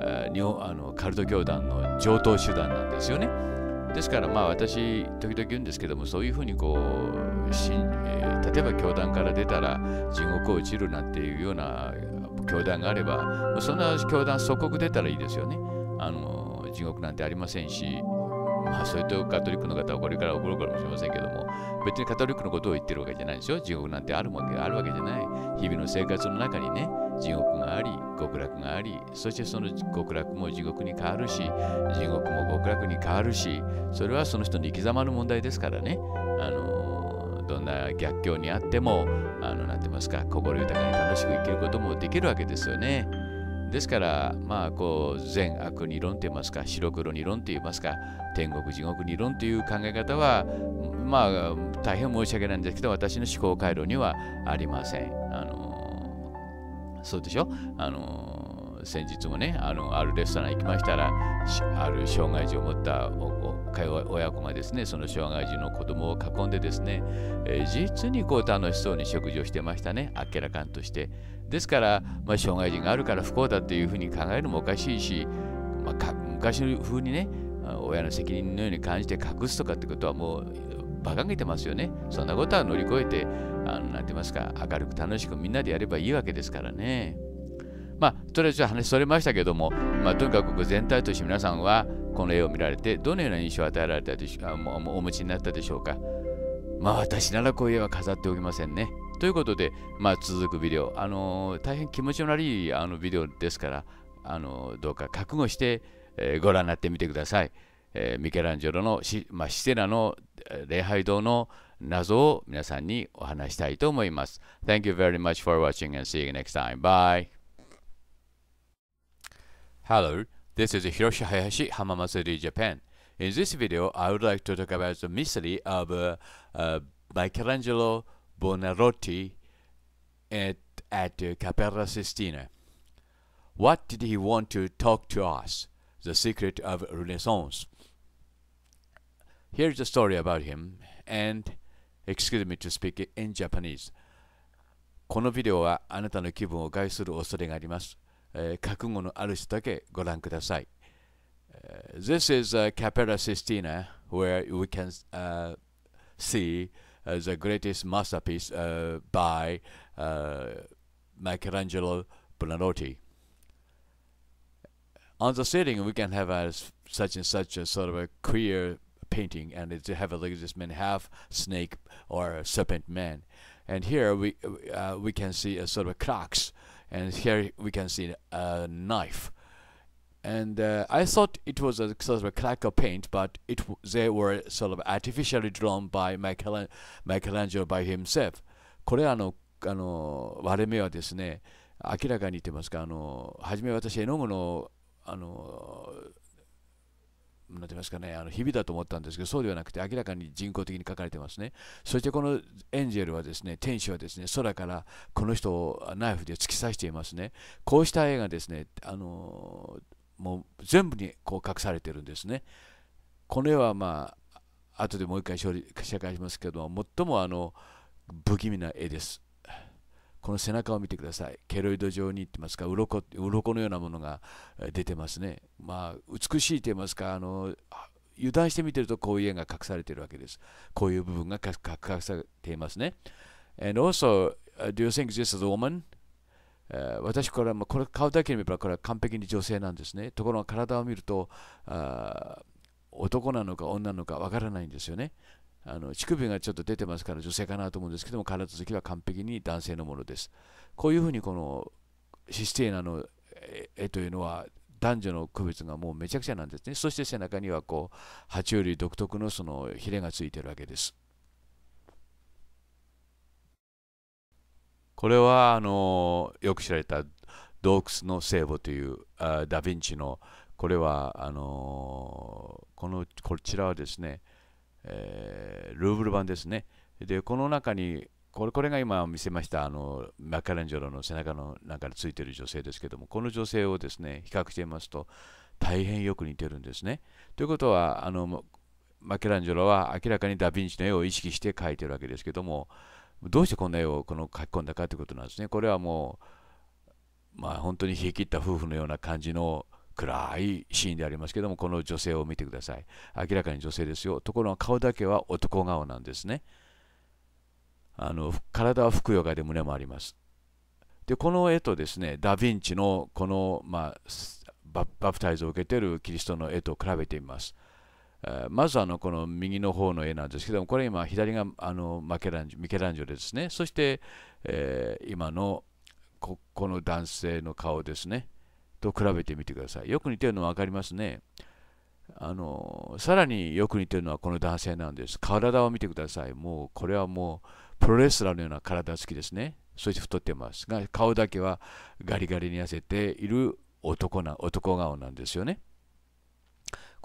えー、日本あのカルト教団の常套手段なんですよね。ですからまあ私時々言うんですけどもそういうふうにこうし、えー、例えば教団から出たら地獄を落ちるなんていうような教団があればそんな教団祖国出たらいいですよねあの地獄なんてありませんしまあ、そっとカトリックの方はこれから怒るかもしれませんけども、別にカトリックのことを言ってるわけじゃないでしょ。地獄なんてあるわけあるわけじゃない。日々の生活の中にね、地獄があり、極楽があり、そしてその極楽も地獄に変わるし、地獄も極楽に変わるし、それはその人の生き様の問題ですからね。あのどんな逆境にあっても、あの、なて言いますか、心豊かに楽しく生きることもできるわけですよね。ですから、まあ、こう善悪二論といいますか白黒二論といいますか天国地獄二論という考え方は、まあ、大変申し訳ないんですけど私の思考回路にはありません。あのそうでしょあの先日もねあのあるレストラン行きましたらある障害児を持った親子がですねその障害児の子供を囲んでですね、えー、実にこう楽しそうに食事をしてましたねあっけらかんとして。ですから、まあ、障害児があるから不幸だっていうふうに考えるのもおかしいし、まあ、昔の風にね親の責任のように感じて隠すとかってことはもう馬鹿げてますよねそんなことは乗り越えてあのなんて言いますか明るく楽しくみんなでやればいいわけですからねまあとりあえず話それましたけども、まあ、とにかく全体として皆さんはこの絵を見られてどのような印象を与えられたでしょうお持ちになったでしょうかまあ私ならこういう絵は飾っておきませんね。ということで、まあ、続くビデオ、あのー、大変気持ちの悪いあのビデオですから、あのー、どうか覚悟して、えー、ご覧になってみてください。えミケランジェロのシ,、まあ、シセラの礼拝堂の謎を皆さんにお話したいと思います。Thank you very much for watching and see you next time. Bye! Hello, this is Hiroshi Hayashi Hamamasuri Japan. In this video, I would like to talk about the mystery of uh, uh, Michelangelo Buonarroti at, at uh, Capella Sistina. What did he want to talk to us? The secret of Renaissance. Here's the story about him, and excuse me to speak in Japanese. このビデオはあなたの気分を害する恐れがあります。えー、覚悟のある人だけご覧ください。Uh, this is uh, Capella Sistina, where we can uh, see uh, the greatest masterpiece uh, by uh, Michelangelo Buonarroti. On the ceiling, we can have a, such and such a sort of a queer painting, and it have a, like this man half snake or serpent man. And here we uh, we can see a sort of a crux, and here we can see a knife. and uh, I thought it was a sort of a cracker paint, but it they were sort of artificially drawn by Michelang Michelangelo by himself. これあのあの割れ目はですね、明らかに言ってますか、あの初め私、絵の具のあのなんて言いますかね、あの日々だと思ったんですけど、そうではなくて、明らかに人工的に書かれてますね。そしてこのエンジェルはですね、天使はですね、空からこの人をナイフで突き刺していますね。こうした絵がですね、あのもう全部にこう隠されてるんですね。この絵はまあ後でもう一回紹介しますけども最もあの不気味な絵です。この背中を見てください。ケロイド状にってますか、鱗鱗のようなものが出てますね。まあ、美しいと言いますか、あの油断して見てるとこういう絵が隠されてるわけです。こういう部分が隠されていますね。And also, do you think this is a woman? え私これもこれ顔だけ見ればこれは完璧に女性なんですねところが体を見るとあ男なのか女なのかわからないんですよねあの乳首がちょっと出てますから女性かなと思うんですけども体つきは完璧に男性のものですこういうふうにこのシステーナの絵というのは男女の区別がもうめちゃくちゃなんですねそして背中にはこう爬虫類独特のそのヒレがついてるわけですこれはあのよく知られた洞窟の聖母というあダ・ヴィンチのこれはあのこのこちらはですね、えー、ルーブル版ですねでこの中にこれこれが今見せましたあのマカレンジョロの背中の中についている女性ですけどもこの女性をですね比較してみますと大変よく似てるんですね。ということはあのマケランジョロは明らかにダ・ヴィンチの絵を意識して描いてるわけですけどもどうしてこんな絵をこの書き込んだかということなんですね。これはもう、まあ、本当に冷え切った夫婦のような感じの暗いシーンでありますけども、この女性を見てください。明らかに女性ですよ。ところが顔だけは男顔なんですね。あの体はふくよかで胸もあります。で、この絵とですね、ダ・ヴィンチのこの、まあ、バプタイズを受けているキリストの絵と比べてみます。まずあのこの右の方の絵なんですけどもこれ今左があのマケランジミケランジョですねそして、えー、今のここの男性の顔ですねと比べてみてくださいよく似てるの分かりますねあのさらによく似てるのはこの男性なんです体を見てくださいもうこれはもうプロレスラーのような体つきですねそして太ってますが顔だけはガリガリに痩せている男な男顔なんですよね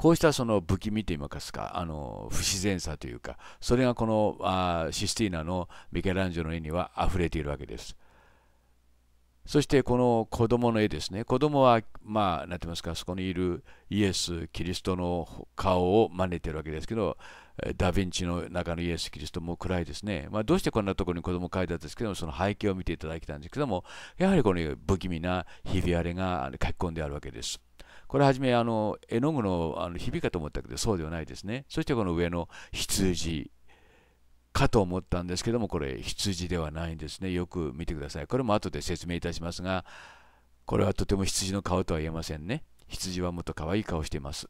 こうしたその不気味といいますか、あの不自然さというか、それがこのあシスティーナのミケランジェロの絵には溢れているわけです。そしてこの子供の絵ですね。子供は、まあ、なんて言いますか、そこにいるイエス・キリストの顔を真似てるわけですけど、ダ・ヴィンチの中のイエス・キリストも暗いですね。まあ、どうしてこんなところに子供を描いたんですけども、その背景を見ていただきたいんですけども、やはりこの不気味なひび割れが書き込んであるわけです。これはじめあの絵の具のあのひかと思ったけどそうではないですねそしてこの上の羊かと思ったんですけどもこれ羊ではないんですねよく見てくださいこれも後で説明いたしますがこれはとても羊の顔とは言えませんね羊はもっと可愛い顔しています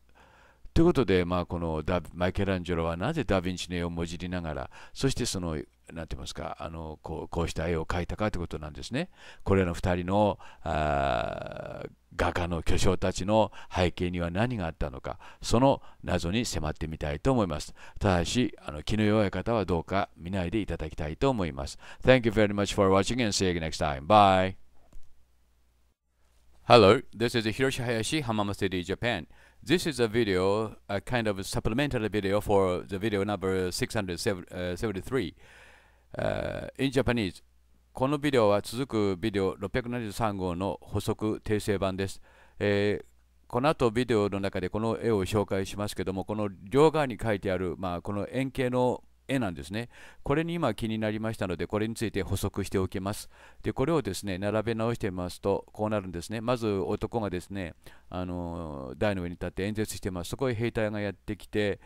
ということで、まあ、このマイケランジェロはなぜダ・ヴィンチの絵をもじりながらそしてそのなんて言いますかあのこう、こうした絵を描いたかということなんですね。これらの2人のあ画家の巨匠たちの背景には何があったのか、その謎に迫ってみたいと思います。ただし、あの気の弱い方はどうか見ないでいただきたいと思います。Thank you very much for watching and see you next time. Bye! Hello, this is Hiroshi Hayashi, Hamama City, Japan. This is a video, a kind of a supplementary video for the video number 673. uh, in Japanese このビデオは続くビデオ673号の補足訂正版です、えー、この後ビデオの中でこの絵を紹介しますけどもこの両側に書いてある、まあ、この円形の絵なんですねこれに今気になりましたのでこれについて補足しておきますでこれをですね並べ直してみますとこうなるんですねまず男がですねあの台の上に立って演説してますそこへ兵隊がやってきて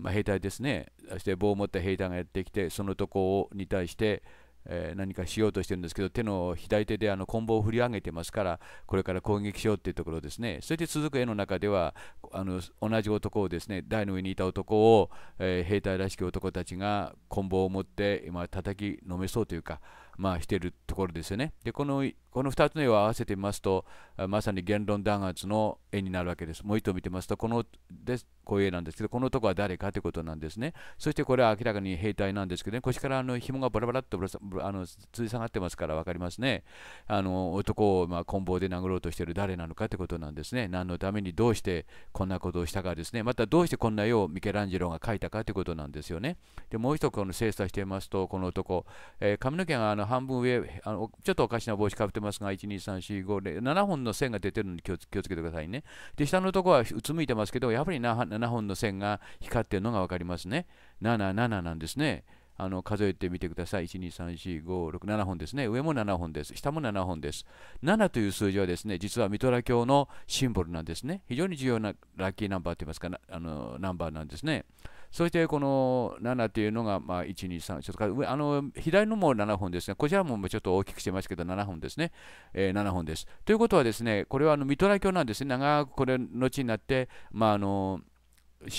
まあ、兵隊ですねそして棒を持った兵隊がやってきてそのとこに対して、えー、何かしようとしてるんですけど手の左手であの棍棒を振り上げてますからこれから攻撃しようっていうところですねそして続く絵の中ではあの同じ男をですね台の上にいた男を、えー、兵隊らしき男たちが棍棒を持って今叩きのめそうというかまあしているところですよねでこのこの2つの絵を合わせてみますとまさに言論弾圧の絵になるわけですもう一度見てますとこのですこういう絵なんですけど、この男は誰かということなんですね。そしてこれは明らかに兵隊なんですけどね、腰からあの紐がバラバラっとあのつり下がってますから分かりますね。あの男をまあ棍棒で殴ろうとしている誰なのかということなんですね。何のためにどうしてこんなことをしたかですね。またどうしてこんな絵をミケランジェロが描いたかということなんですよね。でもう一つこの精査していますと、この男、えー、髪の毛があの半分上あの、ちょっとおかしな帽子かぶってますが、1、2、3、4、5、7本の線が出てるので気をつけてくださいね。で、下のところはうつむいてますけど、やはり 7, 7本の線が光っているのが分かりますね。7、7なんですね。あの数えてみてください。1、2、3、4、5、6、7本ですね。上も7本です。下も7本です。7という数字はですね、実はミトラ教のシンボルなんですね。非常に重要なラッキーナンバーといいますか、あのナンバーなんですね。そしてこの7というのが、まあ、1、2、3、ちょっとあの左のも7本ですが、ね、こちらもちょっと大きくしてますけど、7本ですね、えー、7本です。ということはですね、これはあのミトラ教なんですね。長くこれ、後になって、まああの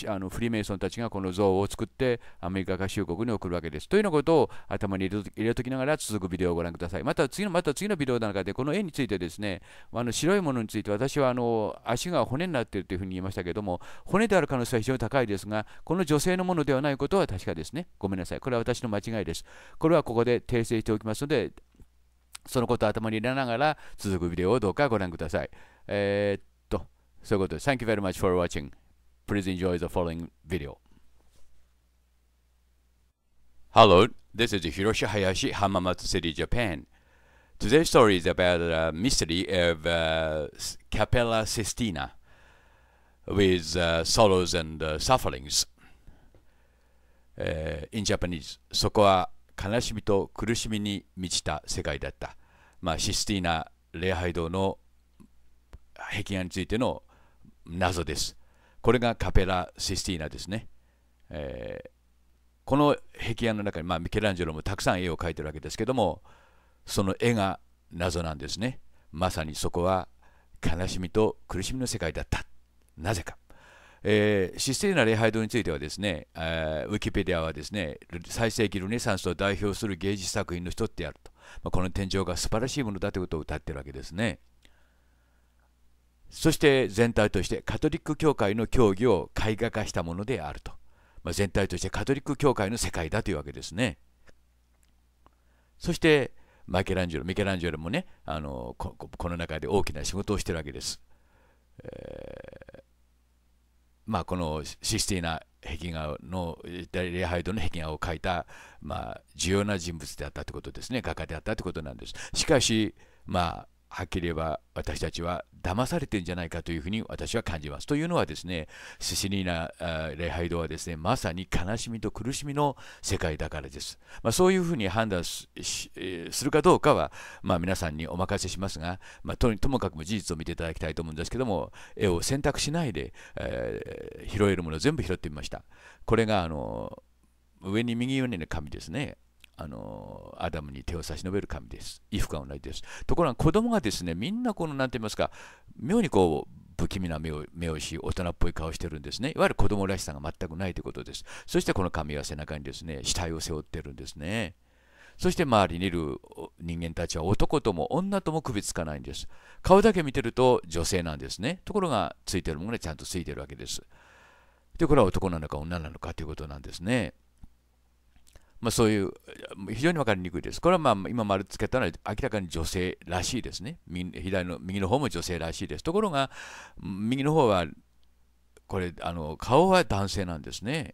あのフリーメイソンたちがこの像を作ってアメリカ合衆国に送るわけです。というようなことを頭に入れときながら続くビデオをご覧ください。また次のまた次のビデオの中でこの絵についてですねあの白いものについて私はあの足が骨になっているというふうに言いましたけれども骨である可能性は非常に高いですがこの女性のものではないことは確かですね。ごめんなさい。これは私の間違いです。これはここで訂正しておきますのでそのことを頭に入れながら続くビデオをどうかご覧ください。えー、っと、そういうことです。Thank you very much for watching. Please enjoy the following video. Hello, this is Hiroshi Hayashi, Hamamatsu City, Japan. Today's story is about the mystery of uh, Capella Sistina with uh, sorrows and uh, sufferings. Uh, in Japanese, そこは悲しみと苦しみに満ちた世界だった。まあ、システィーナ礼拝堂の壁画についての謎です。これがカペラ・システィーナですね。えー、この壁画の中に、まあ、ミケランジェロもたくさん絵を描いてるわけですけどもその絵が謎なんですね。まさにそこは悲しみと苦しみの世界だった。なぜか。えー、システィーナ礼拝堂についてはですね、えー、ウィキペディアはですね最盛期ルネサンスを代表する芸術作品の一つであると、まあ、この天井が素晴らしいものだということを歌ってるわけですね。そして全体としてカトリック教会の教義を絵画化したものであると、まあ、全体としてカトリック教会の世界だというわけですねそしてマイケランジェロミケランジェロもねあのこの中で大きな仕事をしてるわけです、えー、まあ、このシスティナ壁画の礼拝堂の壁画を描いた、まあ、重要な人物であったということですね画家であったということなんですしかしまあはっきり言えば私たちは騙されてんじゃないかというふうに私は感じます。というのはですね、シシリーナ礼拝堂はですね、まさに悲しみと苦しみの世界だからです。まあ、そういうふうに判断するかどうかは、まあ、皆さんにお任せしますが、まあ、ともかくも事実を見ていただきたいと思うんですけども、絵を選択しないで、えー、拾えるものを全部拾ってみました。これがあの上に右上にの紙ですね。あのアダムに手を差し伸べる神です。衣服は同じです。ところが子供がですね、みんなこの、なんて言いますか、妙にこう、不気味な目を目をし、大人っぽい顔してるんですね。いわゆる子供らしさが全くないということです。そしてこの神は背中にですね、死体を背負ってるんですね。そして周りにいる人間たちは男とも女とも区別つかないんです。顔だけ見てると女性なんですね。ところがついてるものがちゃんとついてるわけです。で、これは男なのか女なのかということなんですね。まあ、そういう、非常に分かりにくいです。これはまあ今丸つけたのは明らかに女性らしいですね。左の右の方も女性らしいです。ところが、右の方は、これ、あの顔は男性なんですね。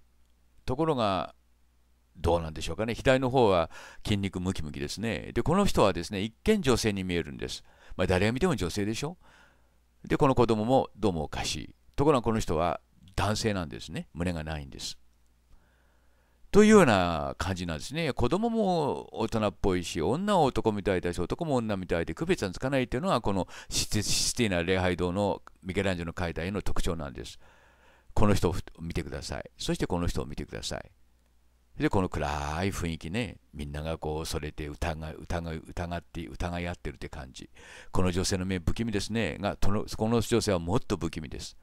ところが、どうなんでしょうかね。左の方は筋肉ムキムキですね。で、この人はですね、一見女性に見えるんです。まあ、誰が見ても女性でしょ。で、この子供もどうもおかしい。ところがこの人は男性なんですね。胸がないんです。というような感じなんですね。子供も大人っぽいし、女は男みたいだし、男も女みたいで区別がつかないというのは、このシティな礼拝堂のミケランジェの解体の特徴なんです。この人を見てください。そしてこの人を見てください。で、この暗い雰囲気ね、みんながこう、それて疑い、疑い、疑って、疑い合ってるって感じ。この女性の目、不気味ですね。が、このこの女性はもっと不気味です。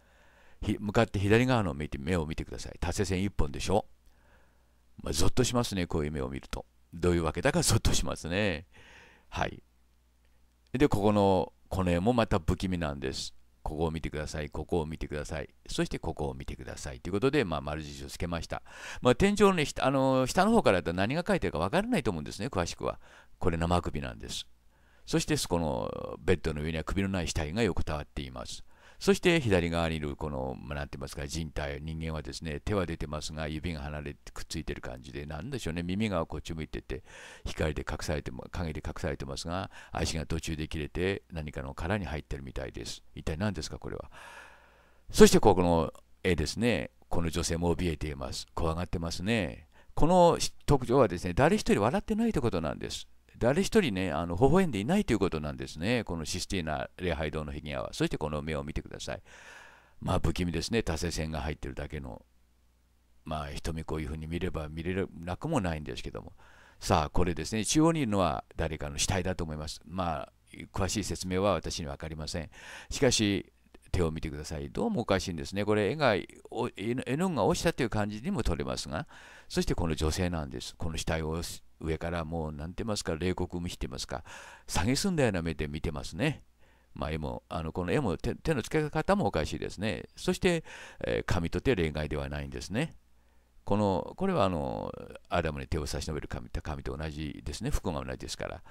向かって左側の目を見てください。達成線1本でしょ。まあ、ゾッとしますね、こういう夢を見ると。どういうわけだかゾッとしますね。はい。で、ここの、この絵もまた不気味なんです。ここを見てください、ここを見てください、そしてここを見てくださいということで、まあ、丸印をつけました。まあ、天井の、ね、あの下の方からだと何が書いてるか分からないと思うんですね、詳しくは。これ生首なんです。そして、このベッドの上には首のない死体が横たわっています。そして左側にいるこの、なんて言いますか、人体、人間はですね、手は出てますが、指が離れてくっついてる感じで、なんでしょうね、耳がこっち向いてて、光で隠されても、影で隠されてますが、足が途中で切れて、何かの殻に入ってるみたいです。一体何ですか、これは。そして、ここの絵ですね、この女性も怯えています。怖がってますね。この特徴はですね、誰一人笑ってないということなんです。誰一人ね、あの微笑んでいないということなんですね、このシスティーナ礼拝堂のフィギュアは。そしてこの目を見てください。まあ不気味ですね、多世線が入ってるだけの。まあ瞳こういうふうに見れば見れなくもないんですけども。さあ、これですね、中央にいるのは誰かの死体だと思います。まあ、詳しい説明は私には分かりません。しかし、手を見てください。どうもおかしいんですね。これ絵が、絵の具が落ちたという感じにも取れますが、そしてこの女性なんです。この死体を上からもう何て言いますか、冷酷を見せていますか、蔑んだような目で見てますね。まあ、絵もあのこの絵も手の付け方もおかしいですね。そして、えー、神とて例外ではないんですね。このこれはあのアダムに手を差し伸べる神神と同じですね。服が同じですから。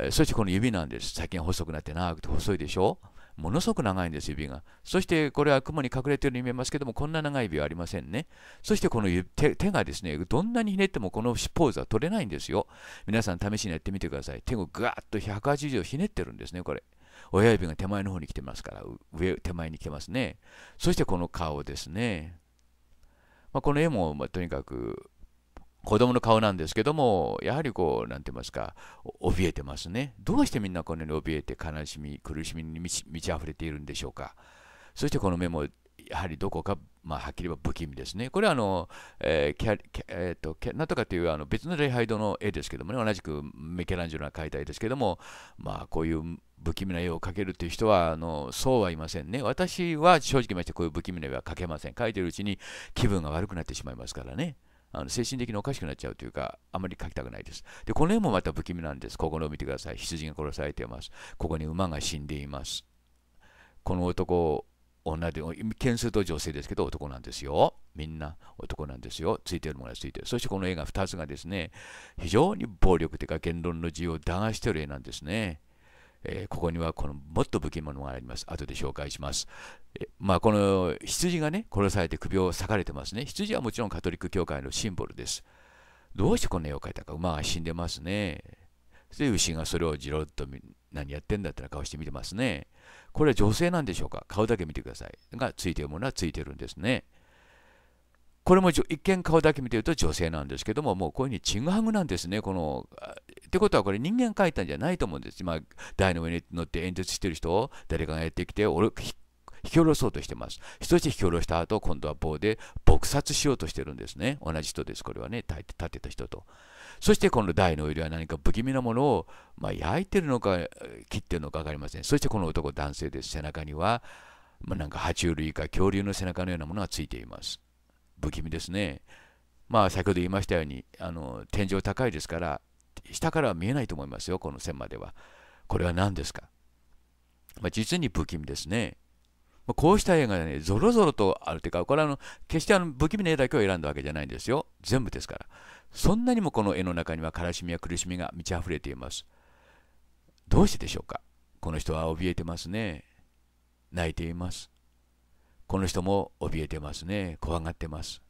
えー、そしてこの指なんです。最近細くなって長くて細いでしょものすごく長いんです、指が。そしてこれは雲に隠れているように見えますけども、こんな長い指はありませんね。そしてこの手手がですね、どんなにひねってもこのポーズは取れないんですよ。皆さん試しにやってみてください。手をガーっと180度ひねってるんですね、これ。親指が手前の方に来てますから、上、手前に来てますね。そしてこの顔ですね。まあ、この絵も、まとにかく子供の顔なんですけども、やはりこう、なんて言いますか、怯えてますね。どうしてみんなこのように怯えて、悲しみ、苦しみに満ち溢れているんでしょうか。そしてこの目も、やはりどこか、まあ、はっきり言えば不気味ですね。これはあの、えーキャえーと、となんとかというあの別の礼拝堂の絵ですけどもね、同じくメケランジェロが描いた絵ですけども、まあ、こういう不気味な絵を描けるという人はあのそうはいませんね。私は正直ましてこういう不気味な絵は描けません。描いてるうちに気分が悪くなってしまいますからね。あの精神的におかしくなっちゃうというか、あまり書きたくないです。で、この絵もまた不気味なんです。ここのを見てください。羊が殺されています。ここに馬が死んでいます。この男、女で、件数と女性ですけど、男なんですよ。みんな男なんですよ。ついてるものがついてる。そしてこの絵が2つがですね、非常に暴力というか言論の自由を弾している絵なんですね。えー、ここにはこのもっと不気物があります。後で紹介します。えまあ、この羊がね、殺されて首を裂かれてますね。羊はもちろんカトリック教会のシンボルです。どうしてこんな絵を描いたか、馬が死んでますね。で、牛がそれをじろっと何やってんだったら顔して見てますね。これは女性なんでしょうか顔だけ見てください。がついてるものはついてるんですね。これも一見顔だけ見てると女性なんですけども、もうこういうふうにちぐはぐなんですね、このってことはこれ人間書いたんじゃないと思うんです。今、台の上に乗って演説してる人を誰かがやってきて、俺、引き下ろそうとしてます。人して引き下ろした後、今度は棒で撲殺しようとしてるんですね。同じ人です。これはね、立てた人と。そしてこの台の上では何か不気味なものを、まあ、焼いてるのか切ってるのか分かりません。そしてこの男、男性です。背中には、まあ、なんか爬虫類か恐竜の背中のようなものがついています。不気味ですね。まあ先ほど言いましたように、あの天井高いですから、下からは見えないと思いますよ、この線までは。これは何ですか、まあ、実に不気味ですね。まあ、こうした絵がね、ぞろぞろとあるというか、これはあの決してあの不気味な絵だけを選んだわけじゃないんですよ。全部ですから。そんなにもこの絵の中には悲しみや苦しみが満ち溢れています。どうしてでしょうかこの人は怯えてますね。泣いています。この人も怯えてますね。怖がってます。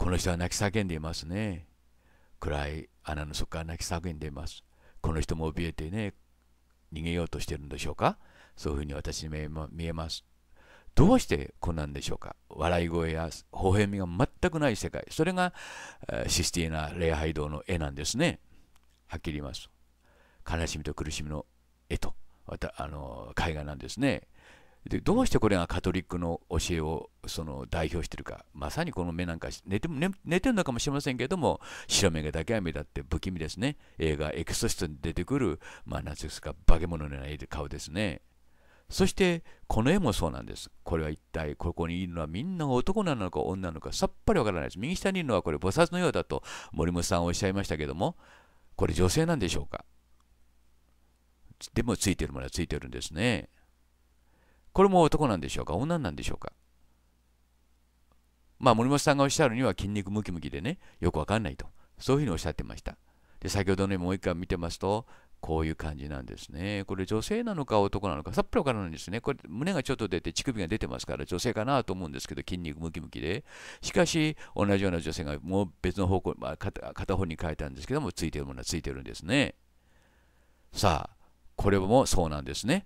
この人は泣き叫んでいますね。暗い穴の底から泣き叫んでいます。この人も怯えてね、逃げようとしてるんでしょうかそういうふうに私に見えます。どうしてこんなんでしょうか笑い声や微笑みが全くない世界。それがシスティーナ礼拝堂の絵なんですね。はっきり言います。悲しみと苦しみの絵と、あの絵画なんですね。でどうしてこれがカトリックの教えをその代表してるかまさにこの目なんか寝て寝寝てるのかもしれませんけれども白目がだけは目立って不気味ですね映画「エクソシスト」に出てくる、まあ、何ですか化け物のような顔ですねそしてこの絵もそうなんですこれは一体ここにいるのはみんな男なのか女なのかさっぱりわからないです右下にいるのはこれ菩薩のようだと森本さんおっしゃいましたけどもこれ女性なんでしょうかでもついてるものはついてるんですねこれも男なんでしょうか女なんでしょうかまあ、森本さんがおっしゃるには筋肉ムキムキでね、よくわかんないと。そういうふうにおっしゃってました。で、先ほどね、もう一回見てますと、こういう感じなんですね。これ女性なのか男なのかさっぱりわからないんですね。これ胸がちょっと出て乳首が出てますから女性かなと思うんですけど筋肉ムキムキで。しかし同じような女性がもう別の方向、まあ、片方に変えたんですけどもついてるものはついてるんですね。さあ、これもそうなんですね。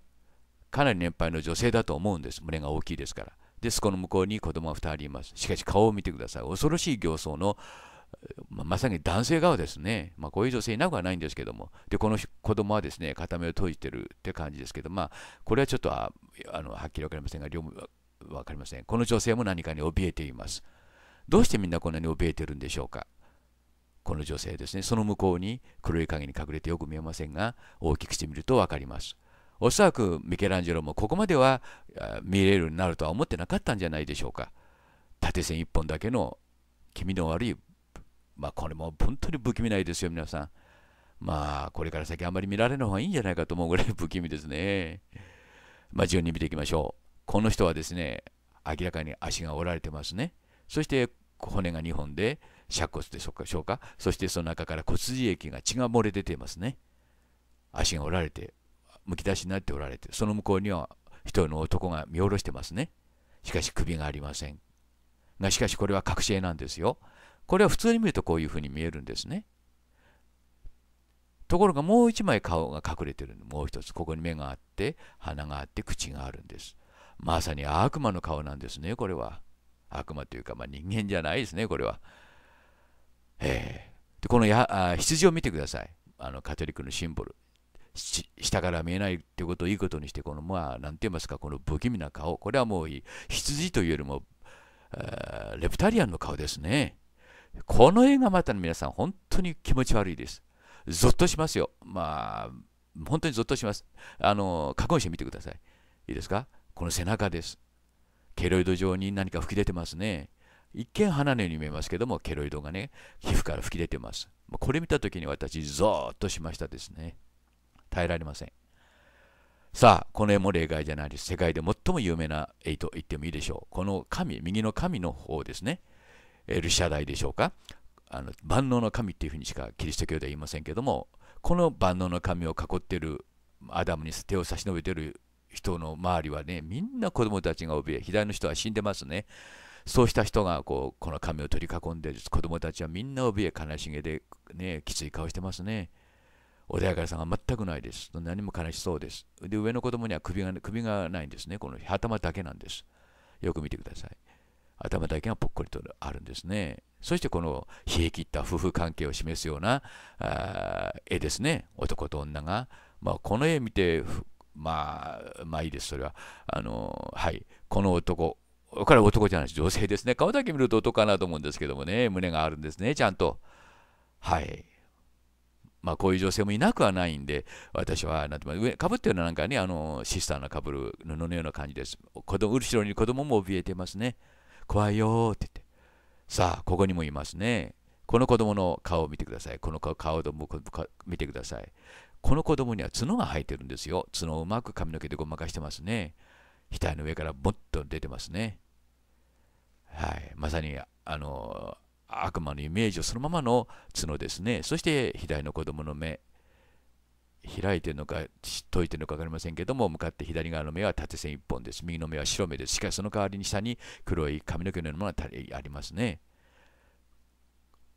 かなり年配の女性だと思うんです。胸が大きいですから。で、そこの向こうに子供が2人います。しかし顔を見てください。恐ろしい形相の、ままさに男性側ですね。まあ、こういう女性いなくはないんですけども。で、この子供はですね、片目を閉じてるって感じですけど、まあ、これはちょっとあのはっきり分かりませんが、両分かりません。この女性も何かに怯えています。どうしてみんなこんなに怯えてるんでしょうかこの女性ですね、その向こうに黒い影に隠れてよく見えませんが、大きくしてみると分かります。おそらくミケランジェロもここまでは見れるようになるとは思ってなかったんじゃないでしょうか。縦線1本だけの気味の悪い、まあ、これも本当に不気味ないですよ、皆さん。まあ、これから先あんまり見られない方がいいんじゃないかと思うぐらい 不気味ですね。まあ、順に見ていきましょう。この人はですね、明らかに足が折られてますね。そして骨が2本で、尺骨でしょうか、そしてその中から骨髄液が血が漏れ出ていますね。足が折られてむき出しになっておられてその向こうには一人の男が見下ろしてますねしかし首がありませんがしかしこれはし絵なんですよこれは普通に見るとこういうふうに見えるんですねところがもう一枚顔が隠れてるもう一つここに目があって鼻があって口があるんですまさに悪魔の顔なんですねこれは悪魔というか、まあ、人間じゃないですねこれはええでこのやあ羊を見てくださいあのカトリックのシンボル下から見えないっていうことをいいことにして、この、まあ、なんて言いますか、この不気味な顔、これはもう羊というよりも、レプタリアンの顔ですね。この絵がまた皆さん、本当に気持ち悪いです。ぞっとしますよ。まあ、本当にぞっとします。あの、覚悟してみてください。いいですかこの背中です。ケロイド状に何か吹き出てますね。一見花のように見えますけども、ケロイドがね、皮膚から吹き出てます。これ見たときに私、ぞーっとしましたですね。耐えられません。さあ、この絵も例外じゃないです。世界で最も有名な絵と言ってもいいでしょう。この神、右の神の方ですね。エルシャダイでしょうか。あの万能の神っていうふうにしかキリスト教では言いませんけども、この万能の神を囲っているアダムに手を差し伸べている人の周りはね、みんな子供たちが怯え、左の人は死んでますね。そうした人がこうこの神を取り囲んで、子供たちはみんな怯え、悲しげで、ね、きつい顔してますね。穏やかさが全くないです。何も悲しそうです。で、上の子供には首が首がないんですね。この頭だけなんです。よく見てください。頭だけがぽっこりとあるんですね。そしてこの冷え切った夫婦関係を示すような絵ですね。男と女が。まあ、この絵見て、まあ、まあいいです、それは。あの、はい。この男。これは男じゃないです。女性ですね。顔だけ見ると男かなと思うんですけどもね。胸があるんですね、ちゃんと。はい。まあ、こういう女性もいなくはないんで、私は、なんて上、かぶってるのはなんかね、あの、シスターのかぶる布のような感じです。子供、後ろに子供も怯えてますね。怖いよって言って。さあ、ここにもいますね。この子供の顔を見てください。この顔を見てください。この子供には角が生えてるんですよ。角をうまく髪の毛でごまかしてますね。額の上からもっと出てますね。はい。まさに、あの、悪魔のイメージをそのままの角ですね。そして左の子供の目。開いてるのか、解いてるのか分かりませんけども、向かって左側の目は縦線1本です。右の目は白目です。しかしその代わりに下に黒い髪の毛のようなものがありますね。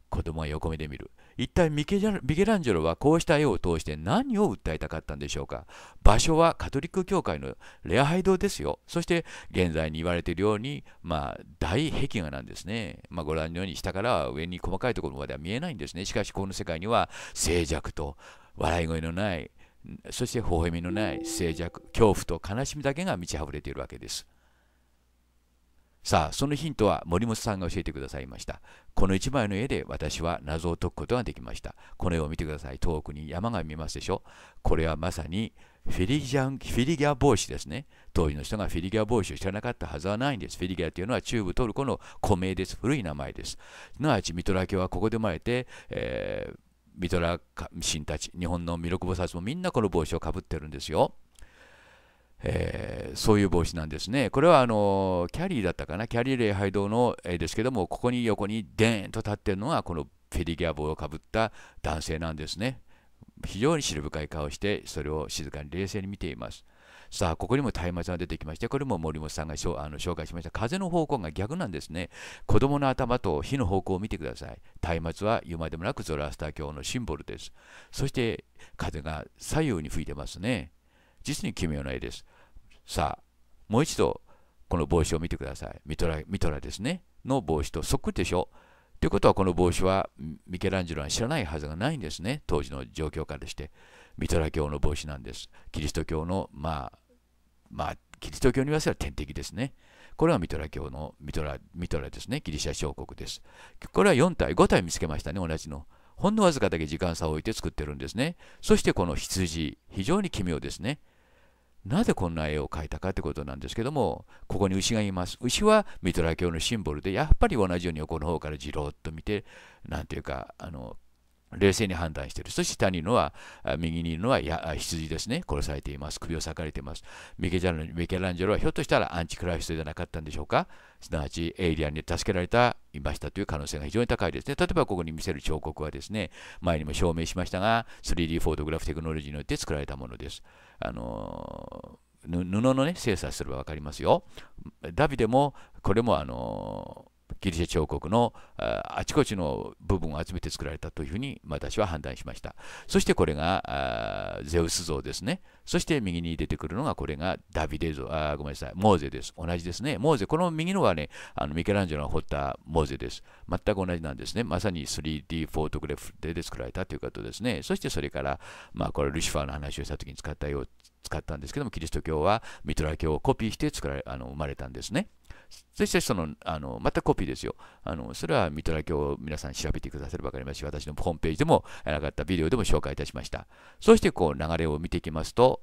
子供は横目で見る一体ミケランジェロはこうした絵を通して何を訴えたかったんでしょうか場所はカトリック教会の礼拝堂ですよそして現在に言われているように、まあ、大壁画なんですね、まあ、ご覧のように下から上に細かいところまでは見えないんですねしかしこの世界には静寂と笑い声のないそして微笑みのない静寂恐怖と悲しみだけが満ち溢れているわけですさあ、そのヒントは森本さんが教えてくださいました。この1枚の絵で私は謎を解くことができました。この絵を見てください。遠くに山が見えますでしょ。これはまさにフィリギャンフィリギャ帽子ですね。当時の人がフィリギャ帽子を知らなかったはずはないんです。フィリギャというのは中部トルコの古名です。古い名前です。すなわちミトラ教はここで生まれて、えー、ミトラ神たち、日本の弥勒菩薩もみんなこの帽子をかぶってるんですよ。えー、そういう帽子なんですね。これはあのキャリーだったかな、キャリー礼拝堂の絵、えですけども、ここに横にデーンと立ってるのが、このフェリギャ帽をかぶった男性なんですね。非常に汁深い顔して、それを静かに冷静に見ています。さあ、ここにも松明が出てきまして、これも森本さんがしょあの紹介しました。風の方向が逆なんですね。子供の頭と火の方向を見てください。松明は言うまでもなくゾロアスター教のシンボルです。そして、風が左右に吹いてますね。実に奇妙な絵です。さあ、もう一度、この帽子を見てください。ミトラ、ミトラですね。の帽子とそっくりでしょ。ということは、この帽子はミケランジェロは知らないはずがないんですね。当時の状況下でして。ミトラ教の帽子なんです。キリスト教の、まあ、まあ、キリスト教に言わせれば天敵ですね。これはミトラ教のミトラ、ミトラですね。ギリシャ小国です。これは4体、5体見つけましたね、同じの。ほんのわずかだけ時間差を置いて作ってるんですね。そしてこの羊、非常に奇妙ですね。なぜこんな絵を描いたかってことなんですけどもここに牛がいます牛はミトラ教のシンボルでやっぱり同じように横の方からじろっと見て何ていうかあの冷静に判断している。そして下にいるのは、右にいるのは羊ですね。殺されています。首を裂かれています。ミケランジェロはひょっとしたらアンチクライストじゃなかったんでしょうかすなわちエイリアンに助けられた、いましたという可能性が非常に高いですね。例えばここに見せる彫刻はですね、前にも証明しましたが、3D フォトグラフテクノロジーによって作られたものです。あのー、布のね、精査すれば分かりますよ。ダビデも、これもあのギリシャ彫刻のあちこちの部分を集めて作られたというふうに私は判断しました。そしてこれがゼウス像ですね。そして右に出てくるのがこれがダビデ像、あごめんなさい、モーゼです。同じですね。モーゼ、この右のはね、あのミケランジェロが彫ったモーゼです。全く同じなんですね。まさに 3D フォートグレフで作られたということですね。そしてそれから、まあこれルシファーの話をした時に使ったよう、使ったんですけども、キリスト教はミトラ教をコピーして作られあの生まれたんですね。そしてその、あの、またコピーですよ。あの、それはミトラ教を皆さん調べてくださればわかりますし、私のホームページでも、なかったビデオでも紹介いたしました。そしてこう流れを見ていきますと、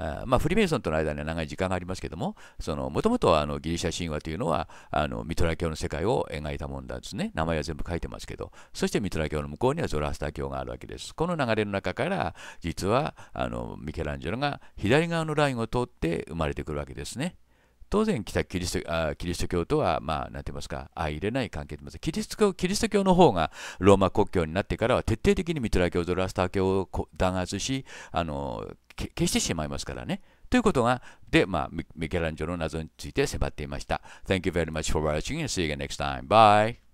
あまあ、フリーメイソンとの間には長い時間がありますけども、もともとはあのギリシャ神話というのはあのミトラ教の世界を描いたもんなんですね。名前は全部書いてますけど、そしてミトラ教の向こうにはゾラスター教があるわけです。この流れの中から、実はあのミケランジェロが左側のラインを通って生まれてくるわけですね。当然北キリストキリスト教とは、まあ、なんて言いますか、相入れない関係でますキリスト教。キリスト教の方がローマ国教になってからは徹底的にミトラ教、ドラスター教を弾圧し、あの消してしまいますからね。ということが、で、まあ、ミケランジョの謎について迫っていました。Thank you very much for watching and see you again next time. Bye!